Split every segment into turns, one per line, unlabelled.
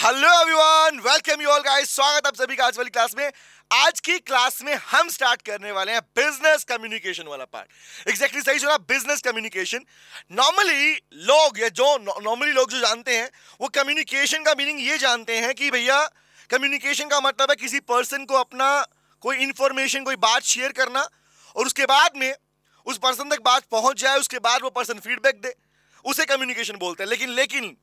Hello everyone welcome you all guys स्वागत आप सभी का आज वाली क्लास में आज की क्लास में हम स्टार्ट करने वाले हैं बिजनेस कम्युनिकेशन वाला पार्ट एग्जैक्टली exactly सही सुना बिजनेस कम्युनिकेशन नॉर्मली लोग या जो नॉर्मली लोग जो जानते हैं वो कम्युनिकेशन का मीनिंग ये जानते हैं कि भैया कम्युनिकेशन का मतलब है किसी पर्सन को अपना कोई इंफॉर्मेशन कोई बात शेयर करना और उसके बाद में उस पर्सन तक बात पहुंच जाए उसके बाद वो पर्सन फीडबैक दे उसे कम्युनिकेशन बोलते हैं लेकिन लेकिन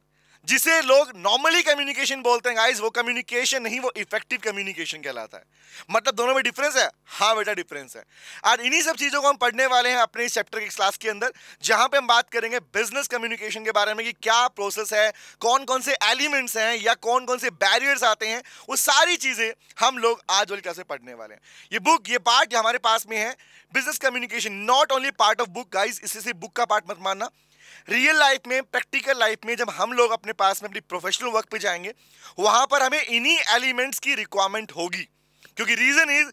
जिसे लोग नॉर्मली कम्युनिकेशन बोलते हैं गाइस वो कम्युनिकेशन नहीं वो इफेक्टिव कम्युनिकेशन कहलाता है मतलब दोनों में डिफरेंस है हाँ बेटा डिफरेंस है और इन्हीं सब चीज़ों को हम पढ़ने वाले हैं अपने चैप्टर के क्लास के अंदर जहां पे हम बात करेंगे बिजनेस कम्युनिकेशन के बारे में कि क्या प्रोसेस है कौन कौन से एलिमेंट्स हैं या कौन कौन से बैरियर्स आते हैं वो सारी चीज़ें हम लोग आज वाली क्लास पढ़ने वाले हैं ये बुक ये पार्ट हमारे पास में है business communication not only part of book guys इससे बुक का पार्ट मत मानना रियल लाइफ में प्रैक्टिकल लाइफ में जब हम लोग अपने पास में अपनी प्रोफेशनल वर्क पे जाएंगे वहाँ पर हमें इन्हीं एलिमेंट्स की रिक्वायरमेंट होगी क्योंकि रीज़न इज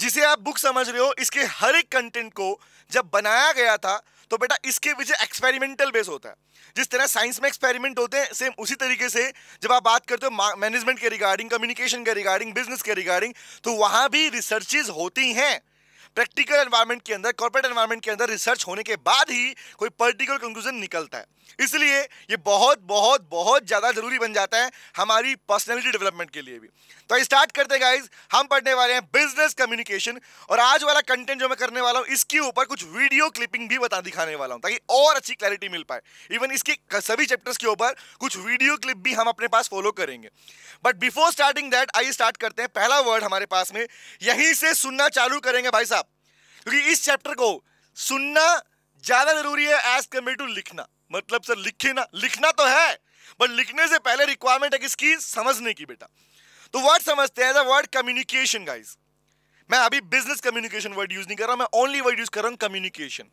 जिसे आप बुक समझ रहे हो इसके हर एक कंटेंट को जब बनाया गया था तो बेटा इसके पीछे एक्सपेरिमेंटल बेस होता है जिस तरह साइंस में एक्सपेरिमेंट होते हैं सेम उसी तरीके से जब आप बात करते हो मैनेजमेंट के रिगार्डिंग कम्युनिकेशन के रिगार्डिंग बिजनेस के रिगार्डिंग तो वहाँ भी रिसर्चेज होती हैं प्रैक्टिकल एनवायरमेंट के अंदर कॉर्पोरेट एनवायरमेंट के अंदर रिसर्च होने के बाद ही कोई पर्टिकुलर कंक्लूजन निकलता है इसलिए ये बहुत बहुत बहुत ज़्यादा ज़रूरी बन जाता है हमारी पर्सनैलिटी डेवलपमेंट के लिए भी तो स्टार्ट करते हैं गाइज हम पढ़ने वाले हैं बिजनेस कम्युनिकेशन और आज वाला कंटेंट जो मैं करने वाला हूँ इसके ऊपर कुछ वीडियो क्लिपिंग भी बता दिखाने वाला हूँ ताकि और अच्छी क्लैरिटी मिल पाए इवन इसके सभी चैप्टर्स के ऊपर कुछ वीडियो क्लिप भी हम अपने पास फॉलो करेंगे but before starting that I start करते हैं पहला वर्ड हमारे पास में यहीं से सुनना चालू करेंगे भाई साहब क्योंकि इस चैप्टर को सुनना ज्यादा जरूरी है एज कम्पेयर टू लिखना मतलब सर लिखे ना लिखना तो है बट लिखने से पहले रिक्वायरमेंट है किसकी समझने की बेटा तो वर्ड समझते हैं वर्ड कम्युनिकेशन गाइज मैं अभी बिजनेस कम्युनिकेशन वर्ड यूज नहीं कर रहा मैं ओनली वर्ड यूज कर रहा हूँ कम्युनिकेशन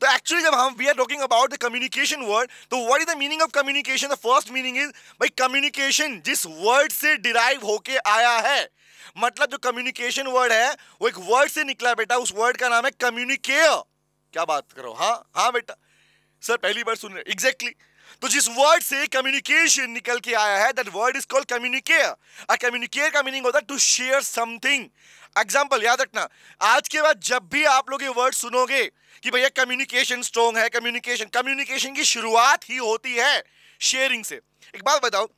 तो एक्चुअली जब हम we are talking about the communication word तो what is the meaning of communication the first meaning is भाई कम्युनिकेशन जिस वर्ड से डिराइव होके आया है मतलब जो कम्युनिकेशन वर्ड है वो एक वर्ड से निकला बेटा उस वर्ड का नाम है कम्युनिकेयर क्या बात करो हाँ हाँ बेटा सर पहली बार सुन रहे एग्जैक्टली exactly. तो जिस वर्ड से कम्युनिकेशन निकल के आया है that word is called communicare a communicare का मीनिंग होता है टू शेयर समथिंग एग्जाम्पल याद रखना आज के बाद जब भी आप लोग ये वर्ड सुनोगे कि भैया कम्युनिकेशन स्ट्रॉन्ग है कम्युनिकेशन कम्युनिकेशन की शुरुआत ही होती है शेयरिंग से एक बात बताओ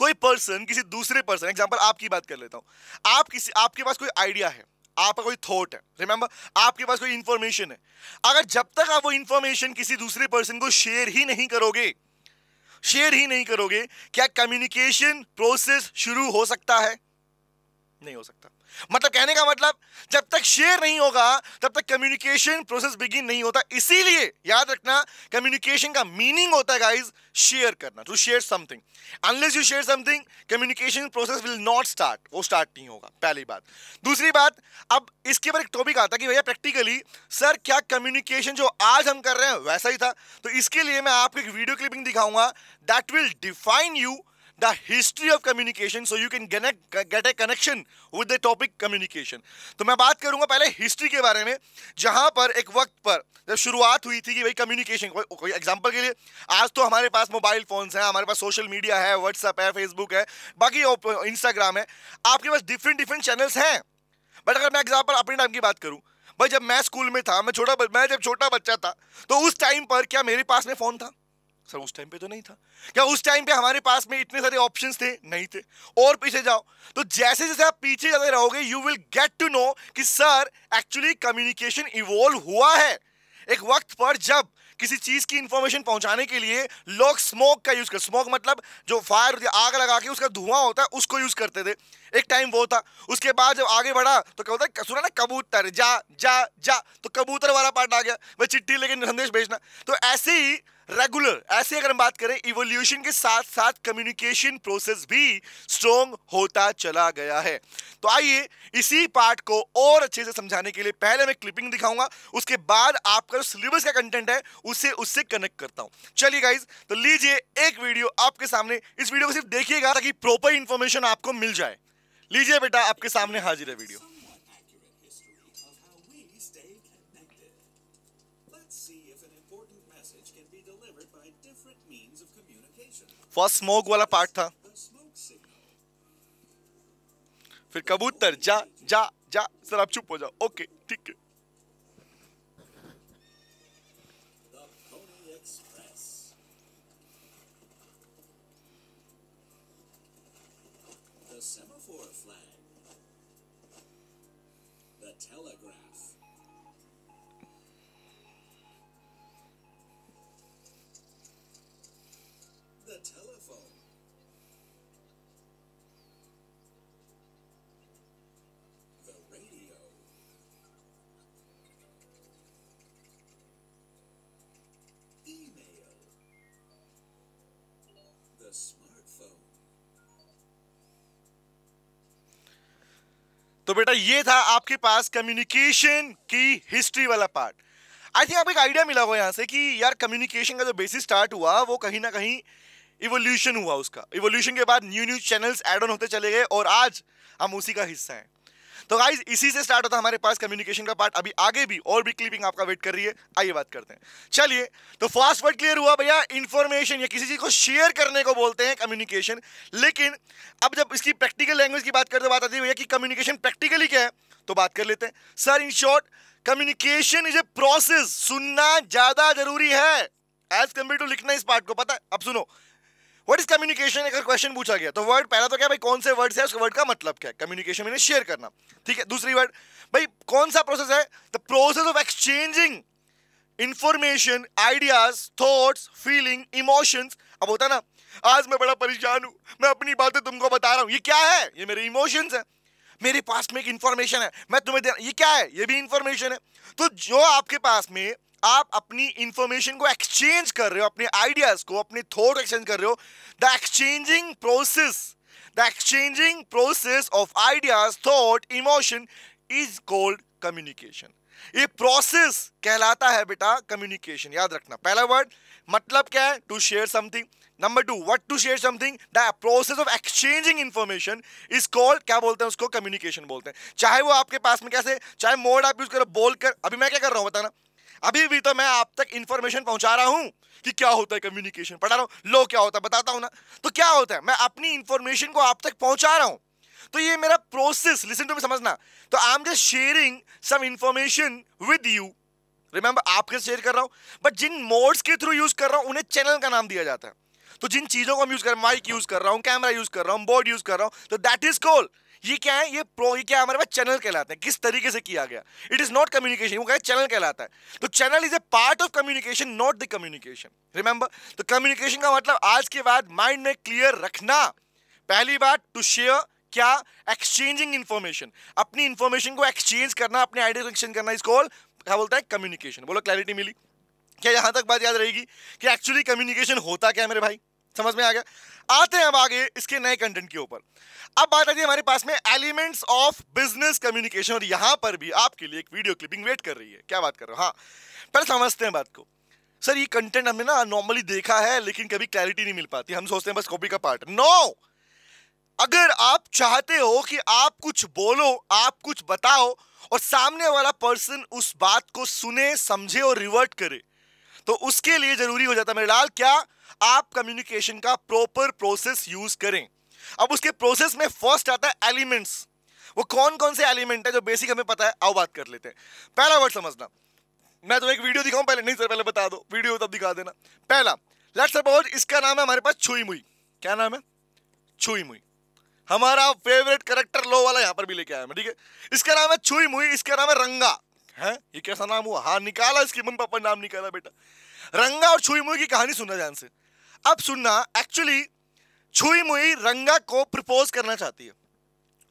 कोई पर्सन किसी दूसरे पर्सन एग्जाम्पल आपकी बात कर लेता हूँ आप किसी आपके पास कोई आइडिया है आपका कोई थॉट है रिमेंबर आपके पास कोई इंफॉर्मेशन है अगर जब तक आप वो इंफॉर्मेशन किसी दूसरे पर्सन को शेयर ही नहीं करोगे शेयर ही नहीं करोगे क्या कम्युनिकेशन प्रोसेस शुरू हो सकता है नहीं हो सकता मतलब कहने का मतलब जब तक शेयर नहीं होगा तब तक कम्युनिकेशन प्रोसेस बिगिन नहीं होता इसीलिए याद रखना कम्युनिकेशन का मीनिंग होता है गाइस शेयर करना to share something unless you share something communication process will not start वो स्टार्ट नहीं होगा पहली बात दूसरी बात अब इसके ऊपर एक टॉपिक आता कि भैया प्रैक्टिकली सर क्या कम्युनिकेशन जो आज हम कर रहे हैं वैसा ही था तो इसके लिए मैं आपको एक वीडियो क्लिपिंग दिखाऊंगा that will define you the history of communication so you can connect, get a connection with the topic communication तो मैं बात करूंगा पहले हिस्ट्री के बारे में जहां पर एक वक्त पर जब शुरुआत हुई थी कि भाई कम्युनिकेशन कोई एग्जांपल के लिए आज तो हमारे पास मोबाइल फोन्स हैं हमारे पास सोशल मीडिया है व्हाट्सअप है फेसबुक है बाकी इंस्टाग्राम है आपके पास डिफरेंट डिफरेंट चैनल्स हैं बट अगर मैं एग्जाम्पल अपने टाइम की बात करूँ भाई जब मैं स्कूल में था मैं छोटा मैं जब छोटा बच्चा था तो उस टाइम पर क्या मेरे पास में फ़ोन था सर उस टाइम पे तो नहीं था क्या उस टाइम पे हमारे पास में इतने सारे ऑप्शंस थे नहीं थे और पीछे जाओ तो जैसे जैसे आप पीछे जाते रहोगे you will get to know कि सर एक्चुअली कम्युनिकेशन इवॉल्व हुआ है एक वक्त पर जब किसी चीज की इंफॉर्मेशन पहुंचाने के लिए लोग स्मोक का यूज कर स्मोक मतलब जो फायर होती है आग लगा के उसका धुआं होता है उसको यूज करते थे एक टाइम वो था उसके बाद जब आगे बढ़ा तो क्या होता है सुना ना कबूतर जा जा जा तो कबूतर वाला पार्ट आ गया भाई चिट्ठी लेकिन संदेश भेजना तो ऐसे ही रेगुलर ऐसे अगर हम बात करें इवोल्यूशन के साथ साथ कम्युनिकेशन प्रोसेस भी स्ट्रोंग होता चला गया है तो आइए इसी पार्ट को और अच्छे से समझाने के लिए पहले मैं क्लिपिंग दिखाऊंगा उसके बाद आपका जो सिलेबस का कंटेंट है उसे उससे कनेक्ट करता हूं चलिए गाइज तो लीजिए एक वीडियो आपके सामने इस वीडियो को सिर्फ देखिएगा ताकि प्रॉपर इंफॉर्मेशन आपको मिल जाए लीजिए बेटा आपके सामने हाजिर है वीडियो बहुत स्मोक वाला पार्ट था फिर कबूतर जा जा जा सर आप चुप हो जाओ ओके ठीक है
telegraph.
तो बेटा ये था आपके पास कम्युनिकेशन की हिस्ट्री वाला पार्ट आई थिंक आपको एक आइडिया मिला होगा यहाँ से कि यार कम्युनिकेशन का जो बेसिस स्टार्ट हुआ वो कहीं ना कहीं इवोल्यूशन हुआ उसका इवोल्यूशन के बाद new new channels add on होते चले गए और आज हम उसी का हिस्सा हैं तो गाइज इसी से स्टार्ट होता है हमारे पास कम्युनिकेशन का पार्ट अभी आगे भी और भी क्लिपिंग आपका वेट कर रही है आइए बात करते हैं चलिए तो फास्ट वर्ड क्लियर हुआ भैया इन्फॉर्मेशन या किसी चीज़ को शेयर करने को बोलते हैं कम्युनिकेशन लेकिन अब जब इसकी प्रैक्टिकल लैंग्वेज की बात करते बात आती है भैया कि कम्युनिकेशन प्रैक्टिकली क्या है तो बात कर लेते हैं sir in short communication is a process सुनना ज़्यादा जरूरी है एज कंपेयर टू लिखना इस पार्ट को पता है अब सुनो व्हाट इज कम्युनिकेशन अगर क्वेश्चन पूछा गया तो वर्ड पहला तो क्या भाई कौन से वर्ड है उस वर्ड का मतलब क्या है कम्युनिकेशन मैंने शेयर करना ठीक है दूसरी वर्ड भाई कौन सा प्रोसेस है the process of exchanging information ideas thoughts feeling emotions अब होता ना आज मैं बड़ा परेशान हूं मैं अपनी बातें तुमको बता रहा हूं ये क्या है ये मेरे इमोशंस है मेरे पास में एक इंफॉर्मेशन है मैं तुम्हें दे ये क्या है ये भी इंफॉर्मेशन है तो जो आपके पास में आप अपनी इंफॉर्मेशन को एक्सचेंज कर रहे हो अपने आइडियाज को अपने थॉट एक्सचेंज कर रहे हो the exchanging process the exchanging process of ideas thought emotion is called communication ये प्रोसेस कहलाता है बेटा कम्युनिकेशन याद रखना पहला वर्ड मतलब क्या है to share something number two what to share something the process of exchanging information is called क्या बोलते हैं उसको कम्युनिकेशन बोलते हैं चाहे वो आपके पास में कैसे चाहे मोड आप यूज करो बोलकर अभी मैं क्या कर रहा हूं बताना अभी भी तो मैं आप तक इंफॉर्मेशन पहुंचा रहा हूं कि क्या होता है कम्युनिकेशन पढ़ा रहा हूं लो क्या होता है बताता हूं ना तो क्या होता है मैं अपनी इंफॉर्मेशन को आप तक पहुंचा रहा हूं तो ये मेरा प्रोसेस लिसन टू मी समझना तो I am just sharing some information with you remember आपके शेयर कर रहा हूं बट जिन मोड्स के थ्रू यूज कर रहा हूं उन्हें चैनल का नाम दिया जाता है तो जिन चीजों को हम यूज कर माइक यूज कर रहा हूं कैमरा यूज कर रहा हूं बोर्ड यूज कर रहा हूं तो दैट इज कॉल्ड ये क्या है ये प्रो ये क्या हमारे पास चैनल कहलाता है किस तरीके से किया गया इट इज नॉट कम्युनिकेशन वो क्या चैनल कहलाता है तो channel is a part of communication not the communication remember तो कम्युनिकेशन का मतलब आज के बाद माइंड में क्लियर रखना पहली बात टू शेयर क्या एक्सचेंजिंग इंफॉर्मेशन अपनी इंफॉर्मेशन को एक्सचेंज करना अपने आइडिया को एक्सचेंज करना इस कॉल क्या बोलता है कम्युनिकेशन बोलो क्लैरिटी मिली क्या यहाँ तक बात याद रहेगी कि एक्चुअली कम्युनिकेशन होता क्या है मेरे भाई समझ में आ गया आते हैं अब आगे इसके नए कंटेंट के ऊपर अब बात आती है हमारे पास में एलिमेंट्स ऑफ बिजनेस कम्युनिकेशन और यहां पर भी आपके लिए एक वीडियो क्लिपिंग वेट कर रही है क्या बात कर रहे हो हाँ पहले समझते हैं बात को सर ये कंटेंट हमने ना नॉर्मली देखा है लेकिन कभी क्लैरिटी नहीं मिल पाती हम सोचते हैं बस कॉपी का पार्ट नो no! अगर आप चाहते हो कि आप कुछ बोलो आप कुछ बताओ और सामने वाला पर्सन उस बात को सुने समझे और रिवर्ट करे तो उसके लिए जरूरी हो जाता है मेरे लाल क्या आप कम्युनिकेशन का प्रॉपर प्रोसेस यूज करें अब उसके प्रोसेस में फर्स्ट आता है एलिमेंट्स वो कौन कौन से एलिमेंट है जो बेसिक हमें पता है आओ बात कर लेते हैं पहला वर्ड समझना मैं तो एक वीडियो दिखाऊं पहले नहीं सर पहले बता दो वीडियो तब दिखा देना पहला लेट्स सपोज इसका नाम है हमारे पास छुई मुई क्या नाम है छुई मुई हमारा फेवरेट करेक्टर लो वाला यहाँ पर भी लेके आया मैं ठीक है इसका नाम है छुई मुई इसका नाम है रंगा है ये कैसा नाम हुआ हाँ निकाला इसकी मम्मी पापा नाम निकाला बेटा रंगा और छुई मुई की कहानी सुनना जान से अब सुनना एक्चुअली छुई मुई रंगा को प्रपोज करना चाहती है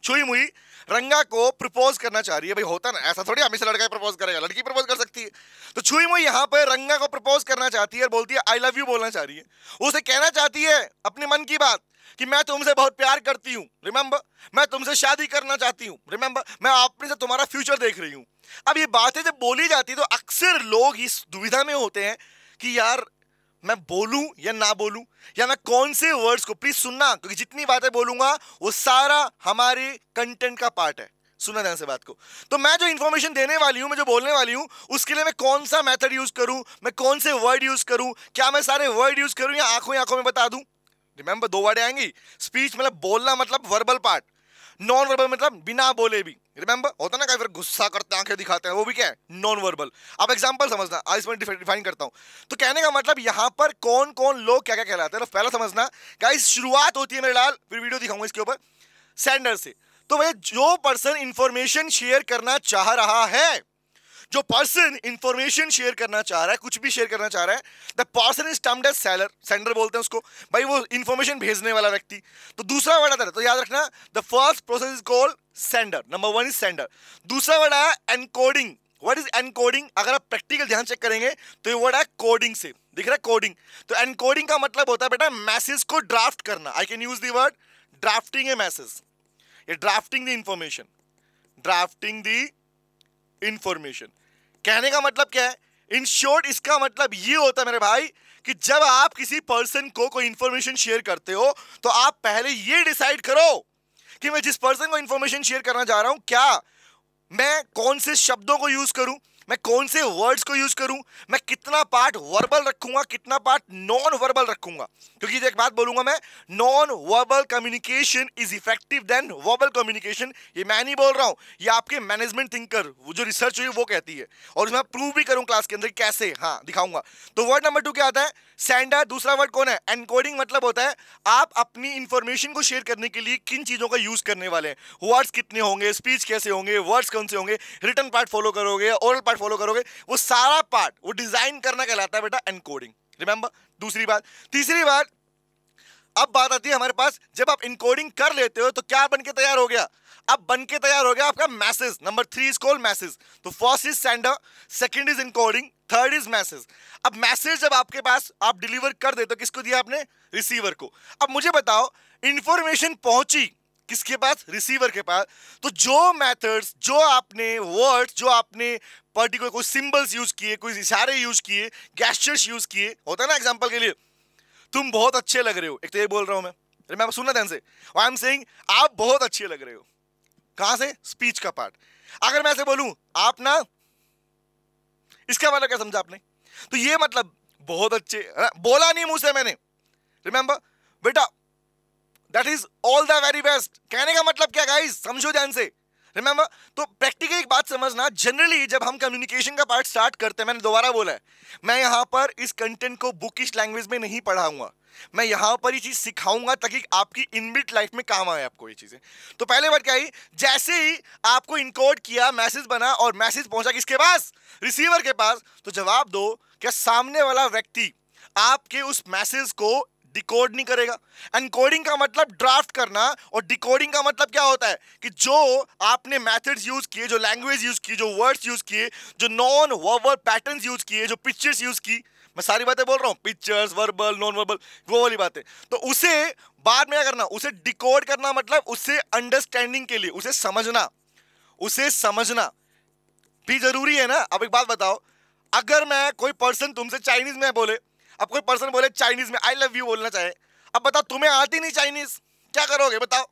छुई मुई रंगा को प्रपोज करना चाह रही है भाई होता ना ऐसा थोड़ी हमेशा लड़का ही प्रपोज करेगा लड़की प्रपोज कर सकती है तो छुई मुई यहाँ पर रंगा को प्रपोज करना चाहती है और बोलती है आई लव यू बोलना चाह रही है उसे कहना चाहती है अपने मन की बात कि मैं तुमसे बहुत प्यार करती हूँ रिमेंबर मैं तुमसे शादी करना चाहती हूँ रिमेंबर मैं अपने से तुम्हारा फ्यूचर देख रही हूँ अब ये बातें जब बोली जाती है तो अक्सर लोग इस दुविधा में होते हैं कि यार मैं बोलूं या ना बोलूं या मैं कौन से वर्ड्स को प्लीज सुनना क्योंकि जितनी बातें बोलूंगा वो सारा हमारे कंटेंट का पार्ट है सुना ध्यान से बात को तो मैं जो इन्फॉर्मेशन देने वाली हूँ मैं जो बोलने वाली हूँ उसके लिए मैं कौन सा मेथड यूज करूँ मैं कौन से वर्ड यूज करूँ क्या मैं सारे वर्ड यूज करूँ या आंखों आंखों में बता दूँ रिमेंबर दो वर्ड आएंगी स्पीच मतलब बोलना मतलब वर्बल पार्ट नॉन वर्बल मतलब बिना बोले भी रिमेंबर होता ना कहीं फिर गुस्सा करते हैं आंखें दिखाते हैं वो भी क्या है नॉन वर्बल अब एग्जाम्पल समझना आज इसमें डिफाइन करता हूँ तो कहने का मतलब यहाँ पर कौन कौन लोग क्या क्या कहलाते हैं तो पहला समझना गाइस शुरुआत होती है मेरे लाल फिर वीडियो दिखाऊंगा इसके ऊपर सेंडर से तो भाई जो पर्सन इंफॉर्मेशन शेयर करना चाह रहा है जो पर्सन इंफॉर्मेशन शेयर करना चाह रहा है कुछ भी शेयर करना चाह रहा है the person is termed as seller sender बोलते हैं उसको भाई वो इंफॉर्मेशन भेजने वाला व्यक्ति तो दूसरा वर्ड आता है तो याद रखना the first process is called sender number one is sender दूसरा वर्ड आया एनकोडिंग व्हाट इज एनकोडिंग अगर आप प्रैक्टिकल ध्यान चेक करेंगे तो ये वर्ड आया कोडिंग से दिख रहा है कोडिंग तो एनकोडिंग का मतलब होता है बेटा मैसेज को ड्राफ्ट करना I can use the word drafting a message ये drafting the information drafting the information कहने का मतलब क्या है इन शॉर्ट इसका मतलब ये होता है मेरे भाई कि जब आप किसी पर्सन को कोई इंफॉर्मेशन शेयर करते हो तो आप पहले ये डिसाइड करो कि मैं जिस पर्सन को इन्फॉर्मेशन शेयर करना चाह रहा हूँ क्या मैं कौन से शब्दों को यूज करूँ मैं कौन से वर्ड्स को यूज करूं मैं कितना पार्ट वर्बल रखूंगा कितना पार्ट नॉन वर्बल रखूंगा क्योंकि एक बात बोलूंगा मैं non verbal communication is effective then verbal communication ये मैं नहीं बोल रहा हूं ये आपके मैनेजमेंट थिंकर वो जो रिसर्च हुई वो कहती है और मैं प्रूव भी करूं क्लास के अंदर कैसे हाँ दिखाऊंगा तो वर्ड नंबर टू क्या आता है सेंडर दूसरा वर्ड कौन है एनकोडिंग मतलब होता है आप अपनी इंफॉर्मेशन को शेयर करने के लिए किन चीज़ों का यूज़ करने वाले हैं वर्ड्स कितने होंगे स्पीच कैसे होंगे वर्ड्स कौन से होंगे रिटर्न पार्ट फॉलो करोगे ओरल पार्ट फॉलो करोगे वो सारा पार्ट वो डिज़ाइन करना कहलाता है बेटा एनकोडिंग रिमेंबर दूसरी बात तीसरी बात अब बात आती है हमारे पास जब आप इनकोडिंग कर लेते हो तो क्या बन के तैयार हो गया अब बन के तैयार हो गया आपका message number three is called message तो first is sender second is encoding third is message अब मैसेज जब आपके पास आप डिलीवर कर देते हो किसको दिया आपने रिसीवर को अब मुझे बताओ इंफॉर्मेशन पहुंची किसके पास रिसीवर के पास तो जो मेथड्स जो आपने वर्ड्स जो आपने पर्टिकुलर कोई सिंबल्स यूज किए कोई इशारे यूज किए गैस्टर्स यूज किए होता है ना एग्जांपल के लिए तुम बहुत अच्छे लग रहे हो एक तो ये बोल रहा हूं मैं अरे मैं सुनना ध्यान से आई एम सेइंग आप बहुत अच्छे लग रहे हो कहां से स्पीच का पार्ट अगर मैं ऐसे बोलूं आप ना इसका मतलब क्या समझा आपने तो ये मतलब बहुत अच्छे बोला नहीं मुंह से मैंने रिमेंबर बेटा that is all the very best कहने का मतलब क्या गाइस समझो ध्यान से रिमेंबर तो प्रैक्टिकली एक बात समझना जनरली जब हम कम्युनिकेशन का पार्ट स्टार्ट करते हैं मैंने दोबारा बोला है मैं यहाँ पर इस कंटेंट को बुकिश लैंग्वेज में नहीं पढ़ाऊंगा मैं यहाँ पर ये चीज़ सिखाऊंगा ताकि आपकी इनबिल्ट लाइफ में काम आए आपको ये चीज़ें तो पहले बार क्या ही जैसे ही आपको इनकोड किया मैसेज बना और मैसेज पहुंचा किसके पास रिसीवर के पास तो जवाब दो क्या सामने वाला व्यक्ति आपके उस मैसेज को डिकोड नहीं करेगा एनकोडिंग का मतलब ड्राफ्ट करना और डिकोडिंग का मतलब क्या होता है कि जो आपने मेथड्स यूज किए जो लैंग्वेज यूज की जो वर्ड्स यूज किए जो नॉन वर्बल पैटर्न्स यूज किए जो पिक्चर्स यूज की मैं सारी बातें बोल रहा हूँ पिक्चर्स वर्बल नॉन वर्बल वो वाली बातें तो उसे बाद में क्या करना उसे डिकोड करना मतलब उसे अंडरस्टैंडिंग के लिए उसे समझना उसे समझना भी जरूरी है ना अब एक बात बताओ अगर मैं कोई पर्सन तुमसे चाइनीज में बोले अब कोई पर्सन बोले चाइनीज में आई लव यू बोलना चाहे अब बताओ तुम्हें आती नहीं चाइनीज क्या करोगे बताओ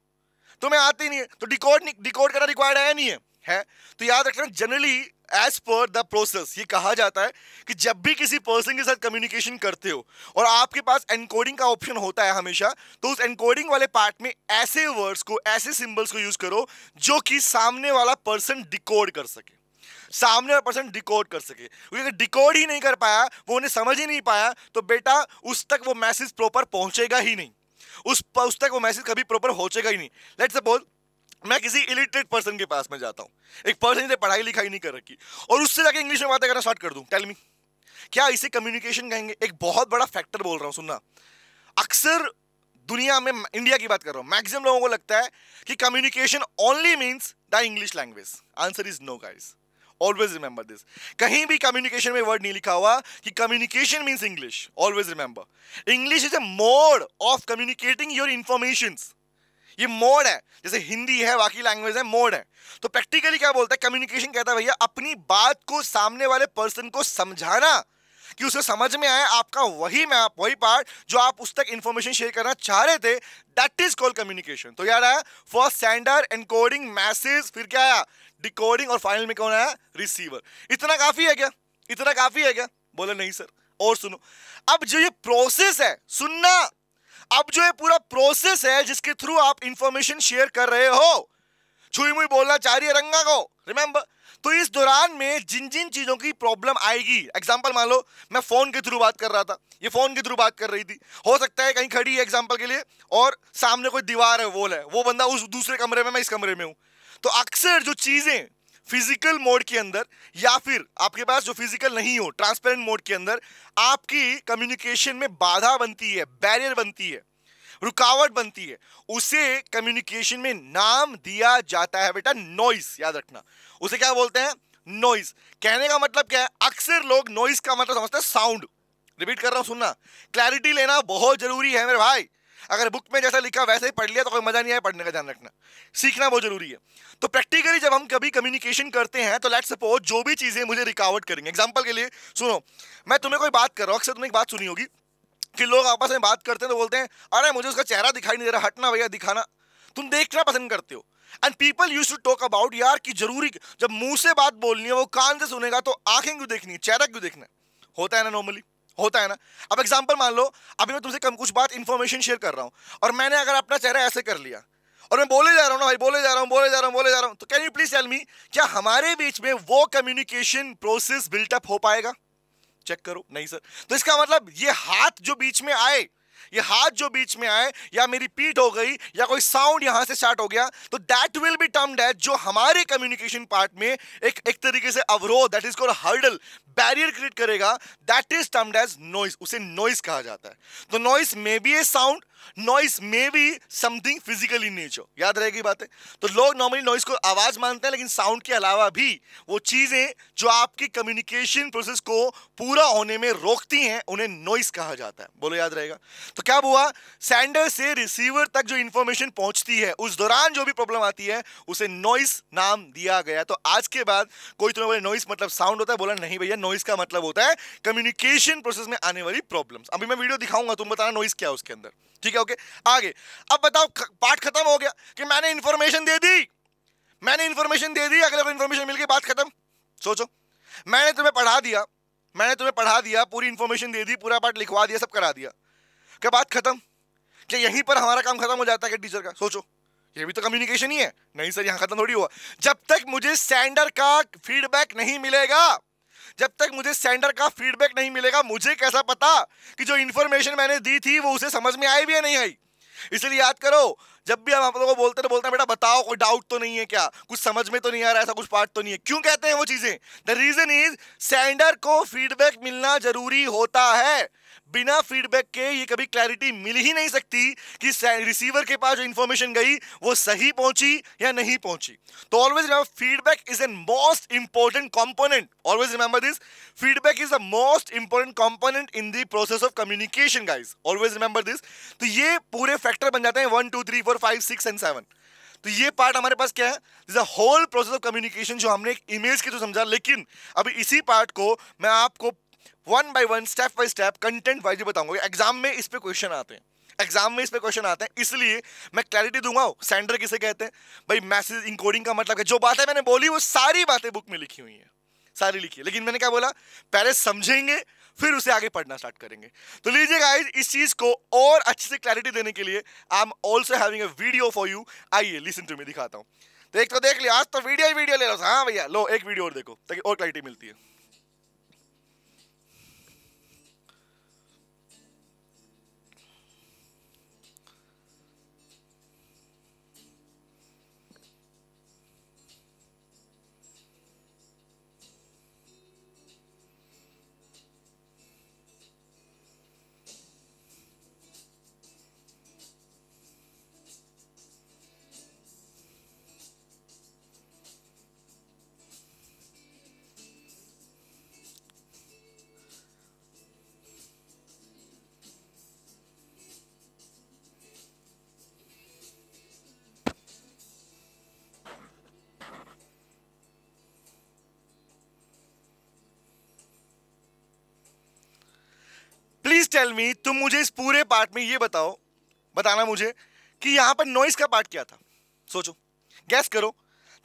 तुम्हें आती नहीं है तो डिकोड नहीं डिकोड करना रिक्वायर्ड है नहीं है है तो याद रखना generally as per the process ये कहा जाता है कि जब भी किसी पर्सन के साथ कम्युनिकेशन करते हो और आपके पास एनकोडिंग का ऑप्शन होता है हमेशा तो उस एनकोडिंग वाले पार्ट में ऐसे वर्ड्स को ऐसे सिंबल्स को यूज करो जो कि सामने वाला पर्सन डिकोड कर सके सामने वाला पर्सन डिकोड कर सके क्योंकि डिकोड ही नहीं कर पाया वो उन्हें समझ ही नहीं पाया तो बेटा उस तक वो मैसेज प्रॉपर पहुंचेगा ही नहीं उस उस तक वो मैसेज कभी प्रॉपर पहुंचेगा ही नहीं लेट सपोज मैं किसी इलिटरेट पर्सन के पास में जाता हूँ एक पर्सन जिसे पढ़ाई लिखाई नहीं कर रखी और उससे जाके इंग्लिश में बातें करना स्टार्ट कर दूँ टेल मी क्या इसे कम्युनिकेशन कहेंगे एक बहुत बड़ा फैक्टर बोल रहा हूँ सुनना अक्सर दुनिया में इंडिया की बात कर रहा हूँ मैक्सिमम लोगों को लगता है कि communication only means the English language answer is no guys always remember this कहीं भी कम्युनिकेशन में वर्ड नहीं लिखा हुआ कि communication means English always remember English is a mode of communicating your information ये मोड है जैसे हिंदी है बाकी लैंग्वेज है मोड है तो प्रैक्टिकली क्या बोलता है कम्युनिकेशन कहता है भैया अपनी बात को सामने वाले पर्सन को समझाना कि उसे समझ में आए आपका वही मैप वही पार्ट जो आप उस तक इंफॉर्मेशन शेयर करना चाह रहे थे दैट इज कॉल्ड कम्युनिकेशन तो यार आया फर्स्ट सेंडर एनकोडिंग मैसेज फिर क्या आया डिकोडिंग और फाइनल में कौन आया रिसीवर इतना काफी है क्या इतना काफी है क्या बोले नहीं सर और सुनो अब जो ये प्रोसेस है सुनना अब जो ये पूरा प्रोसेस है जिसके थ्रू आप इंफॉर्मेशन शेयर कर रहे हो छुई मुई बोलना चाह रही है रंगा को रिमेंबर तो इस दौरान में जिन जिन चीज़ों की प्रॉब्लम आएगी एग्जाम्पल मान लो मैं फ़ोन के थ्रू बात कर रहा था ये फ़ोन के थ्रू बात कर रही थी हो सकता है कहीं खड़ी है एग्जाम्पल के लिए और सामने कोई दीवार है वॉल है वो बंदा उस दूसरे कमरे में मैं इस कमरे में हूँ तो अक्सर जो चीज़ें फिजिकल मोड के अंदर या फिर आपके पास जो फिजिकल नहीं हो ट्रांसपेरेंट मोड के अंदर आपकी कम्युनिकेशन में बाधा बनती है बैरियर बनती है रुकावट बनती है उसे कम्युनिकेशन में नाम दिया जाता है बेटा नॉइस याद रखना उसे क्या बोलते हैं नॉइस कहने का मतलब क्या है अक्सर लोग नॉइस का मतलब समझते हैं साउंड रिपीट कर रहा हूं सुनना क्लैरिटी लेना बहुत जरूरी है मेरे भाई अगर बुक में जैसा लिखा वैसे ही पढ़ लिया तो कोई मजा नहीं आया पढ़ने का ध्यान रखना सीखना बहुत जरूरी है तो प्रैक्टिकली जब हम कभी कम्युनिकेशन करते हैं तो लेट सपोज जो भी चीज़ें मुझे रिकावट करेंगे एग्जाम्पल के लिए सुनो मैं तुम्हें कोई बात कर रहा हूँ अक्सर तुमने एक बात सुनी होगी कि लोग आपस में बात करते हैं तो बोलते हैं अरे मुझे उसका चेहरा दिखाई नहीं दे रहा हटना भैया दिखाना तुम देखना पसंद करते हो and people use to talk about यार कि जरूरी जब मुंह से बात बोलनी है वो कान से सुनेगा तो आंखें क्यों देखनी है चेहरा क्यों देखना है होता है ना नॉर्मली होता है ना अब एग्जाम्पल मान लो अभी मैं तुमसे कम कुछ बात इन्फॉर्मेशन शेयर कर रहा हूँ और मैंने अगर अपना चेहरा ऐसे कर लिया और मैं बोले जा रहा हूँ ना भाई बोले जा रहा हूँ बोले जा रहा हूँ बोले जा रहा हूँ तो can you please tell me क्या हमारे बीच में वो कम्युनिकेशन प्रोसेस बिल्टअप हो पाएगा चेक करो नहीं सर तो इसका मतलब ये हाथ जो बीच में आए ये हाथ जो बीच में आए या मेरी पीठ हो गई या कोई साउंड यहां से स्टार्ट हो गया तो that will be termed as जो हमारे कम्युनिकेशन पार्ट में एक एक तरीके से अवरोध that is called hurdle barrier create करेगा that is termed as noise उसे नॉइस कहा जाता है तो noise may be a sound noise may be something physical in nature याद रहेगी बातें तो लोग नॉर्मली नॉइस को आवाज मानते हैं लेकिन साउंड के अलावा भी वो चीजें जो आपकी कम्युनिकेशन प्रोसेस को पूरा होने में रोकती हैं उन्हें नॉइस कहा जाता है बोलो याद रहेगा तो क्या हुआ सेंडर से रिसीवर तक जो इंफॉर्मेशन पहुंचती है उस दौरान जो भी प्रॉब्लम आती है उसे नॉइस नाम दिया गया तो आज के बाद कोई तुम्हें तो बोले नॉइस मतलब साउंड होता है बोला नहीं भैया नॉइस का मतलब होता है कम्युनिकेशन प्रोसेस में आने वाली प्रॉब्लम अभी मैं वीडियो दिखाऊंगा तुम बताना नॉइस क्या है उसके अंदर ठीक है ओके आगे अब बताओ पार्ट खत्म हो गया कि मैंने इंफॉर्मेशन दे दी मैंने इंफॉर्मेशन दे दी अगले को इन्फॉर्मेशन मिल गई बात खत्म सोचो मैंने तुम्हें पढ़ा दिया मैंने तुम्हें पढ़ा दिया पूरी इन्फॉर्मेशन दे दी पूरा पार्ट लिखवा दिया सब करा दिया क्या बात खत्म क्या यहीं पर हमारा काम खत्म हो जाता है टीचर का सोचो ये भी तो कम्युनिकेशन ही है नहीं सर यहाँ खत्म थोड़ी हुआ जब तक मुझे सेंडर का फीडबैक नहीं मिलेगा जब तक मुझे सेंडर का फीडबैक नहीं मिलेगा मुझे कैसा पता कि जो इन्फॉर्मेशन मैंने दी थी वो उसे समझ में आई भी या नहीं आई इसलिए याद करो जब भी हम आप लोगों को बोलते तो बोलते हैं बेटा बताओ कोई डाउट तो नहीं है क्या कुछ समझ में तो नहीं आ रहा ऐसा कुछ पार्ट तो नहीं है क्यों कहते हैं वो चीज़ें द रीज़न इज सेंडर को फीडबैक मिलना जरूरी होता है बिना फीडबैक के ये कभी क्लैरिटी मिल ही नहीं सकती कि रिसीवर के पास जो इन्फॉर्मेशन गई वो सही पहुंची या नहीं पहुंची तो always remember feedback is an most important component always remember this feedback is the most important component in the process of communication guys always remember this तो ये पूरे फैक्टर बन जाते हैं one two three four five six and seven तो ये part हमारे पास क्या है होल प्रोसेस ऑफ कम्युनिकेशन जो हमने एक इमेज के तो समझा लेकिन अभी इसी पार्ट को मैं आपको one by one step by step content wise भी बताऊंगा एग्जाम में इस पे क्वेश्चन आते हैं एग्जाम में इस पर क्वेश्चन आते हैं इसलिए मैं क्लैरिटी दूंगा सेंडर किसे कहते हैं भाई मैसेज इंकोडिंग का मतलब है जो बातें मैंने बोली वो सारी बातें बुक में लिखी हुई हैं सारी लिखी है लेकिन मैंने क्या बोला पहले समझेंगे फिर उसे आगे पढ़ना स्टार्ट करेंगे तो लीजिए गाइस इस चीज को और अच्छे से क्लैरिटी देने के लिए I am also having a video for you आइए लिसन टू मी दिखाता हूँ तो एक तो देख लिया आज तो वीडियो ही वीडियो ले रहा हूँ हाँ भैया लो एक वीडियो और देखो ताकि और क्लैरिटी मिलती है प्लीज टेल मी तुम मुझे इस पूरे पार्ट में ये बताओ बताना मुझे कि यहाँ पर नॉइस का पार्ट क्या था सोचो गैस करो